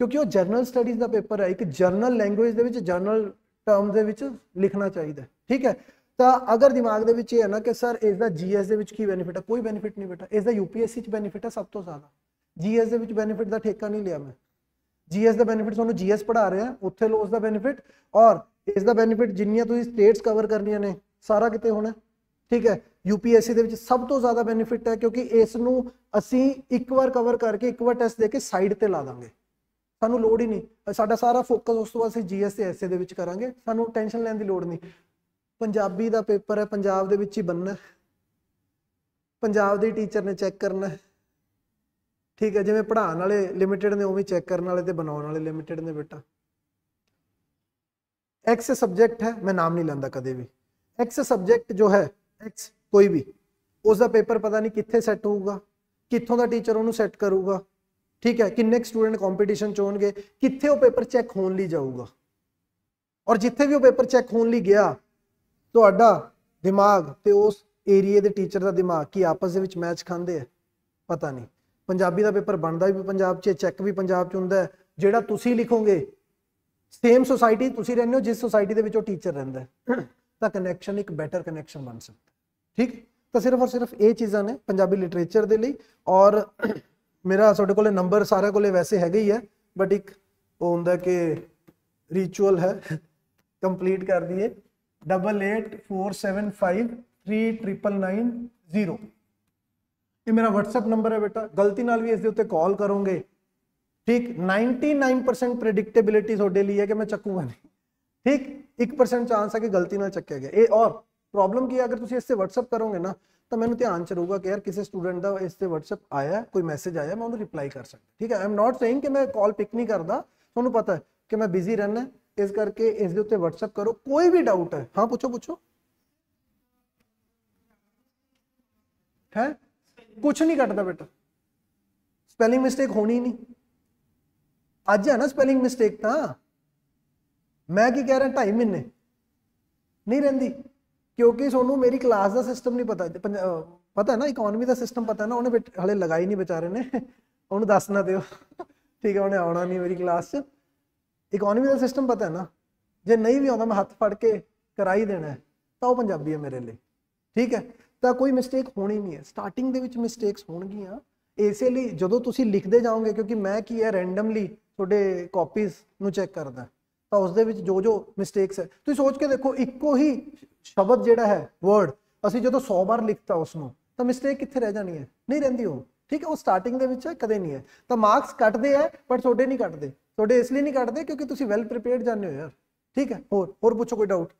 क्योंकि वह जनरल स्टडीज का पेपर है एक जनरल लैंग्एज जनरल टर्म के लिखना चाहिए ठीक है तो अगर दिमाग के ना कि सर इसका जी एस की बेनीफिट है कोई बेनीफिट नहीं बेटा इसका यू पी यूपीएससी बेनीफिट है सब तो ज्यादा जी एस बेनीफिट का ठेका नहीं लिया मैं जी एस का बेनीफिट सू जी एस पढ़ा रहे हैं उत्थे लो उसका बेनीफिट और इसका बेनीफिट जिन्या तो स्टेट्स कवर कर सारा कितने होना ठीक है यू पी यूपीएससी सब तो ज्यादा बेनीफिट है क्योंकि इसनों असी एक बार कवर करके एक बार टैस देकर साइड पर ला देंगे ਸਾਨੂੰ ਲੋੜ ਹੀ ਨਹੀਂ ਸਾਡਾ ਸਾਰਾ ਫੋਕਸ ਉਸ ਤੋਂ ਬਾਅਦ ਅਸੀਂ ਜੀਐਸ ਤੇ ਐਸਏ ਦੇ ਵਿੱਚ ਕਰਾਂਗੇ ਸਾਨੂੰ ਟੈਨਸ਼ਨ ਲੈਣ ਦੀ ਲੋੜ ਨਹੀਂ ਪੰਜਾਬੀ ਦਾ ਪੇਪਰ ਹੈ ਪੰਜਾਬ ਦੇ ਵਿੱਚ ਹੀ ਬੰਨਣਾ ਪੰਜਾਬ ਦੇ ਟੀਚਰ ਨੇ ਚੈੱਕ ਕਰਨਾ ਠੀਕ ਹੈ ਜਿਵੇਂ ਪੜ੍ਹਾਉਣ ਵਾਲੇ ਲਿਮਿਟਿਡ ਨੇ ਉਵੇਂ ਚੈੱਕ ਕਰਨ ਵਾਲੇ ਤੇ ਬਣਾਉਣ ਵਾਲੇ ਲਿਮਿਟਿਡ ਨੇ ਬੇਟਾ ਐਕਸ ਸਬਜੈਕਟ ਹੈ ਮੈਂ ਨਾਮ ਨਹੀਂ ਲੈਂਦਾ ਕਦੇ ਵੀ ਐਕਸ ਸਬਜੈਕਟ ਜੋ ਹੈ ਐਕਸ ਕੋਈ ਵੀ ਉਸ ਦਾ ਪੇਪਰ ਪਤਾ ਨਹੀਂ ਕਿੱਥੇ ਸੈੱਟ ਹੋਊਗਾ ਕਿੱਥੋਂ ਦਾ ਟੀਚਰ ਉਹਨੂੰ ਸੈੱਟ ਕਰੂਗਾ ਠੀਕ ਹੈ ਕਿੰਨੇ ਸਟੂਡੈਂਟ ਕੰਪੀਟੀਸ਼ਨ ਚ ਹੋਣਗੇ ਕਿੱਥੇ ਉਹ ਪੇਪਰ ਚੈੱਕ ਹੋਣ ਲਈ ਜਾਊਗਾ ਔਰ ਜਿੱਥੇ ਵੀ ਉਹ ਪੇਪਰ ਚੈੱਕ ਹੋਣ ਲਈ ਗਿਆ ਤੁਹਾਡਾ ਦਿਮਾਗ ਤੇ ਉਸ ਏਰੀਆ ਦੇ ਟੀਚਰ ਦਾ ਦਿਮਾਗ ਕੀ ਆਪਸ ਦੇ ਵਿੱਚ ਮੈਚ ਖਾਂਦੇ ਆ ਪਤਾ ਨਹੀਂ ਪੰਜਾਬੀ ਦਾ ਪੇਪਰ ਬਣਦਾ ਵੀ ਪੰਜਾਬ 'ਚ ਚੈੱਕ ਵੀ ਪੰਜਾਬ 'ਚ ਹੁੰਦਾ ਜਿਹੜਾ ਤੁਸੀਂ ਲਿਖੋਗੇ ਸੇਮ ਸੋਸਾਇਟੀ ਤੁਸੀਂ ਰਹਿੰਦੇ ਹੋ ਜਿਸ ਸੋਸਾਇਟੀ ਦੇ ਵਿੱਚ ਉਹ ਟੀਚਰ ਰਹਿੰਦਾ ਤਾਂ ਕਨੈਕਸ਼ਨ ਇੱਕ ਬੈਟਰ ਕਨੈਕਸ਼ਨ ਬਣ ਸਕਦਾ ਠੀਕ ਤਾਂ ਸਿਰਫ ਔਰ ਸਿਰਫ ਇਹ ਚੀਜ਼ਾਂ ਨੇ ਪੰਜਾਬੀ ਲਿਟਰੇਚਰ ਦੇ ਲਈ ਔਰ मेरा थोड़े नंबर सारे को वैसे है ही है बट एक हों के रिचुअल है कंप्लीट कर दिए double eight four seven five three triple nine zero ये मेरा वट्सअप नंबर है बेटा गलती नाल भी इस कॉल करोंगे ठीक नाइनटी नाइन परसेंट प्रडिक्टेबिलिटी थोड़े लिए है कि मैं चकूंगा नहीं ठीक एक परसेंट चांस है कि गलती ना चक्या गया ए और प्रॉब्लम की अगर तुम इससे वट्सअप करोगे ना तो मैंने ध्यान आंसर होगा कि यार किसी स्टूडेंट का इससे वट्सअप आया कोई मैसेज आया मैं उन्होंने रिप्लाई कर सकता ठीक है आई एम नॉट सेइंग कि मैं कॉल पिक नहीं करता थोड़ा पता है कि मैं बिजी रहना इस करके इस उत्ते व्हाट्सएप करो कोई भी डाउट है हाँ पूछो पूछो है कुछ नहीं कटता बेटा स्पैलिंग मिसटेक होनी नहीं अज है ना स्पैलिंग मिसटेक तो मैं कह रहा ढाई महीने नहीं रही क्योंकि सोनू मेरी क्लास का सिस्टम नहीं पता पता है ना इकोनमी का सिस्टम पता है ना उन्हें हले लगाई नहीं बेचारे ने उन्होंने दस ना दो ठीक है उन्हें आना नहीं मेरी क्लास इकोनमी का सिस्टम पता है ना जो नहीं भी आता मैं हाथ फट के करा देना है तो वह पंजाबी है मेरे लिए ठीक है तो कोई मिसटेक होनी नहीं है स्टार्टिंग मिसटेक्स हो इसलिए जो तुम लिखते जाओगे क्योंकि मैं कि है रेंडमली थोड़े कॉपीज़ चैक करना तो उस जो जो मिसटेक्स है तो सोच के देखो एको ही शब्द जोड़ा है वर्ड असं जो सौ बार लिखता उसको तो मिस्टेक कितने रह जानी है नहीं रही ठीक है वो स्टार्टिंग कदम नहीं है तो मार्क्स कटते हैं पर थोड़े नहीं कटते थोड़े इसलिए नहीं कटते क्योंकि वैल प्रिपेयर जाने हो यार ठीक है होर होर पूछो कोई डाउट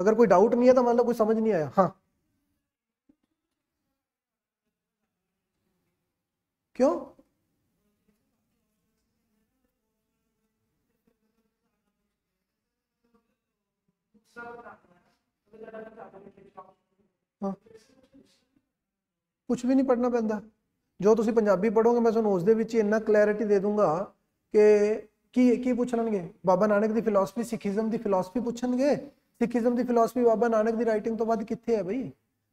अगर कोई डाउट नहीं है तो मतलब कोई समझ नहीं आया हाँ क्यों कुछ भी नहीं पढ़ना पैंता जो तुम पंजाबी पढ़ोगे मैं सू उस इन्ना कलैरिटी दे दूंगा कि की, की पुछन गए बाबा नानक की फिलोसफी सिखिजम की फिलोसफी पुछन गए सिखिजम की फिलोसफी बाबा नानक की राइटिंग तो बाद कितने है बई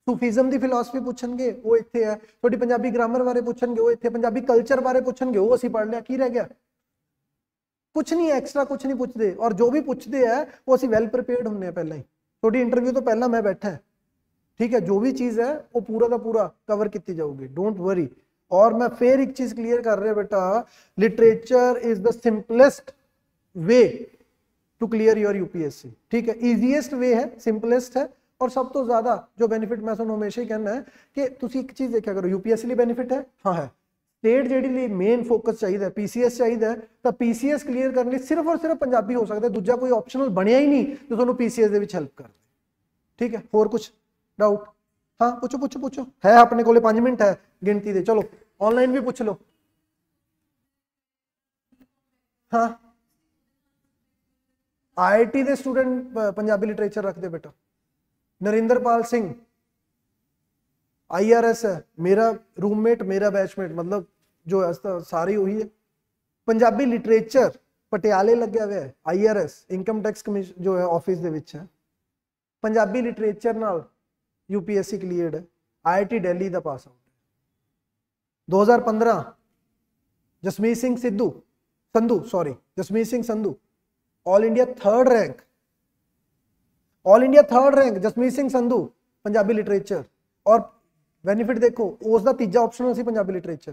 सूफिजम की फिलोसफी पुछन गए वो इतने है थोड़ी पंजाबी ग्रामर बारे पूछ गए वो इतने पंजाबी कल्चर बारे पुछन गए वो असं पढ़ लिया की रह गया कुछ नहीं एक्सट्रा कुछ नहीं पुछते और जो भी पूछते हैं वो असं वैल प्रिपेयर होंगे पहले ही थोड़ी इंटरव्यू तो पहला मैं बैठा है ठीक है जो भी चीज है वो पूरा का पूरा कवर की जाऊगी डोंट वरी और मैं फिर एक चीज क्लियर कर रहे बेटा literature is the simplest way to clear your UPSC ठीक है इजिएस्ट वे है सिंपलेस्ट है और सब तो ज्यादा जो बेनिफिट मैं हमेशा ही कहना है कि तुम एक चीज देखा करो यूपीएससी लिए बेनिफिट है हाँ है स्टेट जी मेन फोकस चाहिए पीसीएस चाहिए तो पीसीएस क्लीयर करने लिए सिर्फ और सिर्फ पंजाबी हो सकता है दूजा कोई ऑप्शनल बनिया ही नहीं जो थोड़ा पीसीएस हैल्प कर ठीक है होर कुछ डाउट हाँ पूछो पूछो पूछो है अपने को पांच मिनट है गिनती दे चलो ऑनलाइन भी पूछ लो हाँ आई आई टी लिटरेचर रख दे बेटा literature Pal Singh I R S है मेरा रूममेट मेरा बैचमेट मतलब जो है सारी उही है पंजाबी लिटरेचर पटियाले लगे हुए है एस इनकम टैक्स कमीशन जो है ऑफिस है पंजाबी लिटरेचर नाल यूपीएससी क्लियर्ड आईआईटी दिल्ली का पास आउट है 2015 Jasmeet Singh Sidhu Sandhu sorry Jasmeet Singh Sandhu all India third rank all India third rank Jasmeet Singh Sandhu Punjabi literature और बेनिफिट देखो उसका तीजा ऑप्शन से पंजाबी लिटरेचर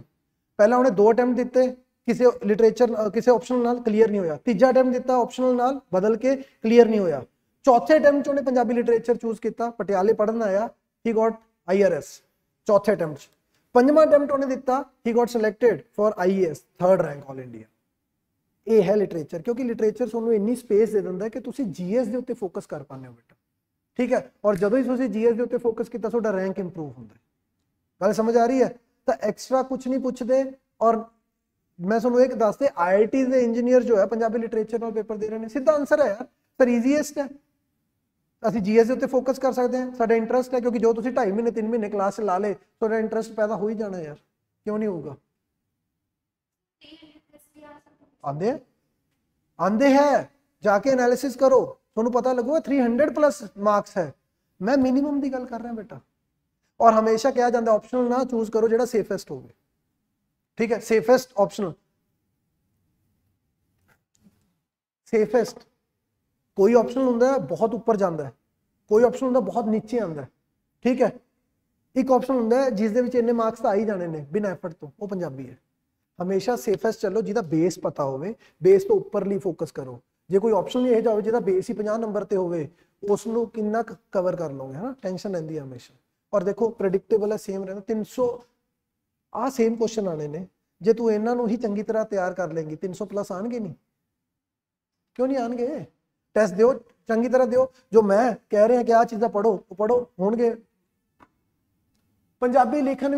पहला उन्हें दो अटैम्प्ट दिते किसी लिटरेचर किसी ऑप्शनल क्लीयर नहीं होया तीजा अटैम्प्ट दिता ऑप्शनल बदल के क्लीयर नहीं होया ਚੌਥੇ ਅਟੈਂਪਟ ਚ ਉਹਨੇ ਪੰਜਾਬੀ ਲਿਟਰੇਚਰ ਚੂਜ਼ ਕੀਤਾ ਪਟਿਆਲੇ ਪੜਨ ਆਇਆ ਹੀ ਗਾਟ ਆਈਆਰਐਸ ਚੌਥੇ ਅਟੈਂਪਟ ਚ ਪੰਜਵਾਂ ਅਟੈਂਪਟ ਉਹਨੇ ਦਿੱਤਾ ਹੀ got selected for IAS third rank all India ਇਹ ਹੈ ਲਿਟਰੇਚਰ ਕਿਉਂਕਿ ਲਿਟਰੇਚਰ ਤੁਹਾਨੂੰ ਇੰਨੀ ਸਪੇਸ ਦੇ ਦਿੰਦਾ ਕਿ ਤੁਸੀਂ ਜੀਐਸ ਦੇ ਉੱਤੇ ਫੋਕਸ ਕਰ ਪਾਉਂਦੇ ਹੋ ਬੇਟਾ ਠੀਕ ਹੈ ਔਰ ਜਦੋਂ ਹੀ ਤੁਸੀਂ ਜੀਐਸ ਦੇ ਉੱਤੇ ਫੋਕਸ ਕੀਤਾ ਤੁਹਾਡਾ ਰੈਂਕ ਇੰਪਰੂਵ ਹੁੰਦਾ ਹੈ ਗੱਲ ਸਮਝ ਆ ਰਹੀ ਹੈ ਤਾਂ ਐਕਸਟਰਾ ਕੁਝ ਨਹੀਂ ਪੁੱਛਦੇ ਔਰ ਮੈਂ ਤੁਹਾਨੂੰ ਇੱਕ ਦੱਸਦੇ ਆਈਆਈਟੀ ਦੇ ਇੰਜੀਨੀਅਰ ਜੋ ਹੈ ਪੰਜਾਬੀ ਲਿਟਰੇਚਰ ਨਾਲ ਪੇਪਰ ਦੇ ਰਹੇ ਨੇ ਸਿੱਧਾ ਆਨਸਰ ਹੈ ਯਾਰ ਸਰ ਈਜ਼ੀਐਸਟ ਹੈ असं जी एस के उ फोकस कर सकते हैं साढ़ा इंट्रस्ट है क्योंकि जो तुम ढाई महीने तीन महीने क्लास ला ले तो इंट्रस्ट पैदा हो ही जाए यार क्यों नहीं होगा आते आते हैं जाके एनालिसिस करो थोड़ा पता लगे थ्री हंड्रेड प्लस मार्क्स है मैं मिनीम की गल कर रहा बेटा और हमेशा कहा जाता ऑप्शनल ना चूज करो जो सेफेस्ट हो ठीक है सेफेस्ट ऑप्शनल सेफेस्ट कोई ऑप्शन होंगे बहुत उपर जाता है कोई ऑप्शन होंगे बहुत नीचे आंदा है ठीक है एक ऑप्शन होंगे जिस इन्ने मार्क्स तो आई जाने बिना एफर्ट तो वह पंजाबी है हमेशा सेफेस्ट चलो जिदा बेस पता हो बेस तो उपरली फोकस करो जो कोई ऑप्शन यह जाए जिदा बेस ही पाँह नंबर पर हो उसू कि कवर कर लो है ना टेंशन रही है हमेशा और देखो प्रडिक्टेबल है सेम रहना तीन सौ आ सेम क्वेश्चन आने ने जो तू इन ही चंकी तरह तैयार कर लेंगी तीन सौ प्लस आन गए नहीं क्यों नहीं आन गए टेस्ट दो चंकी तरह दो जो मैं कह रहा कि आह चीजा पढ़ो तो पढ़ो हो गए पंजाबी लिखन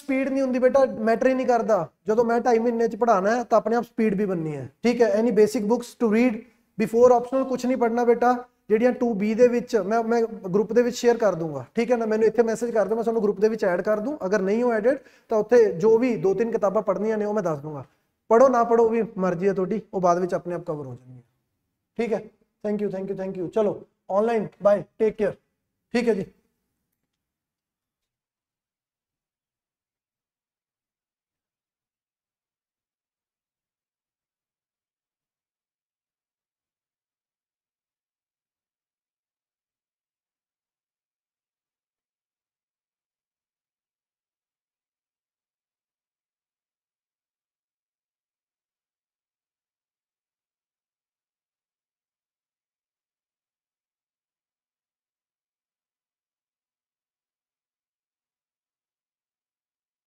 स्पीड नहीं होंगी बेटा मैटर ही नहीं करता जो तो मैं ढाई महीने पढ़ाना है तो अपने आप स्पीड भी बननी है ठीक है any basic books to read before optional कुछ नहीं पढ़ना बेटा जीडिया टू बी के मैं मैं ग्रुप के शेयर कर दूंगा ठीक है ना मैंने इतने मैसेज कर दो मैं सू ग्रुप एड कर दूँ अगर नहीं हो एडिड तो उत्तर जो भी दो तीन किताबा पढ़निया ने मैं दस दूंगा पढ़ो ना पढ़ो भी मर्जी है थोड़ी वो बाद अपने आप कवर हो जाएगी ठीक है thank you thank you thank you चलो ऑनलाइन बाय टेक केयर ठीक है जी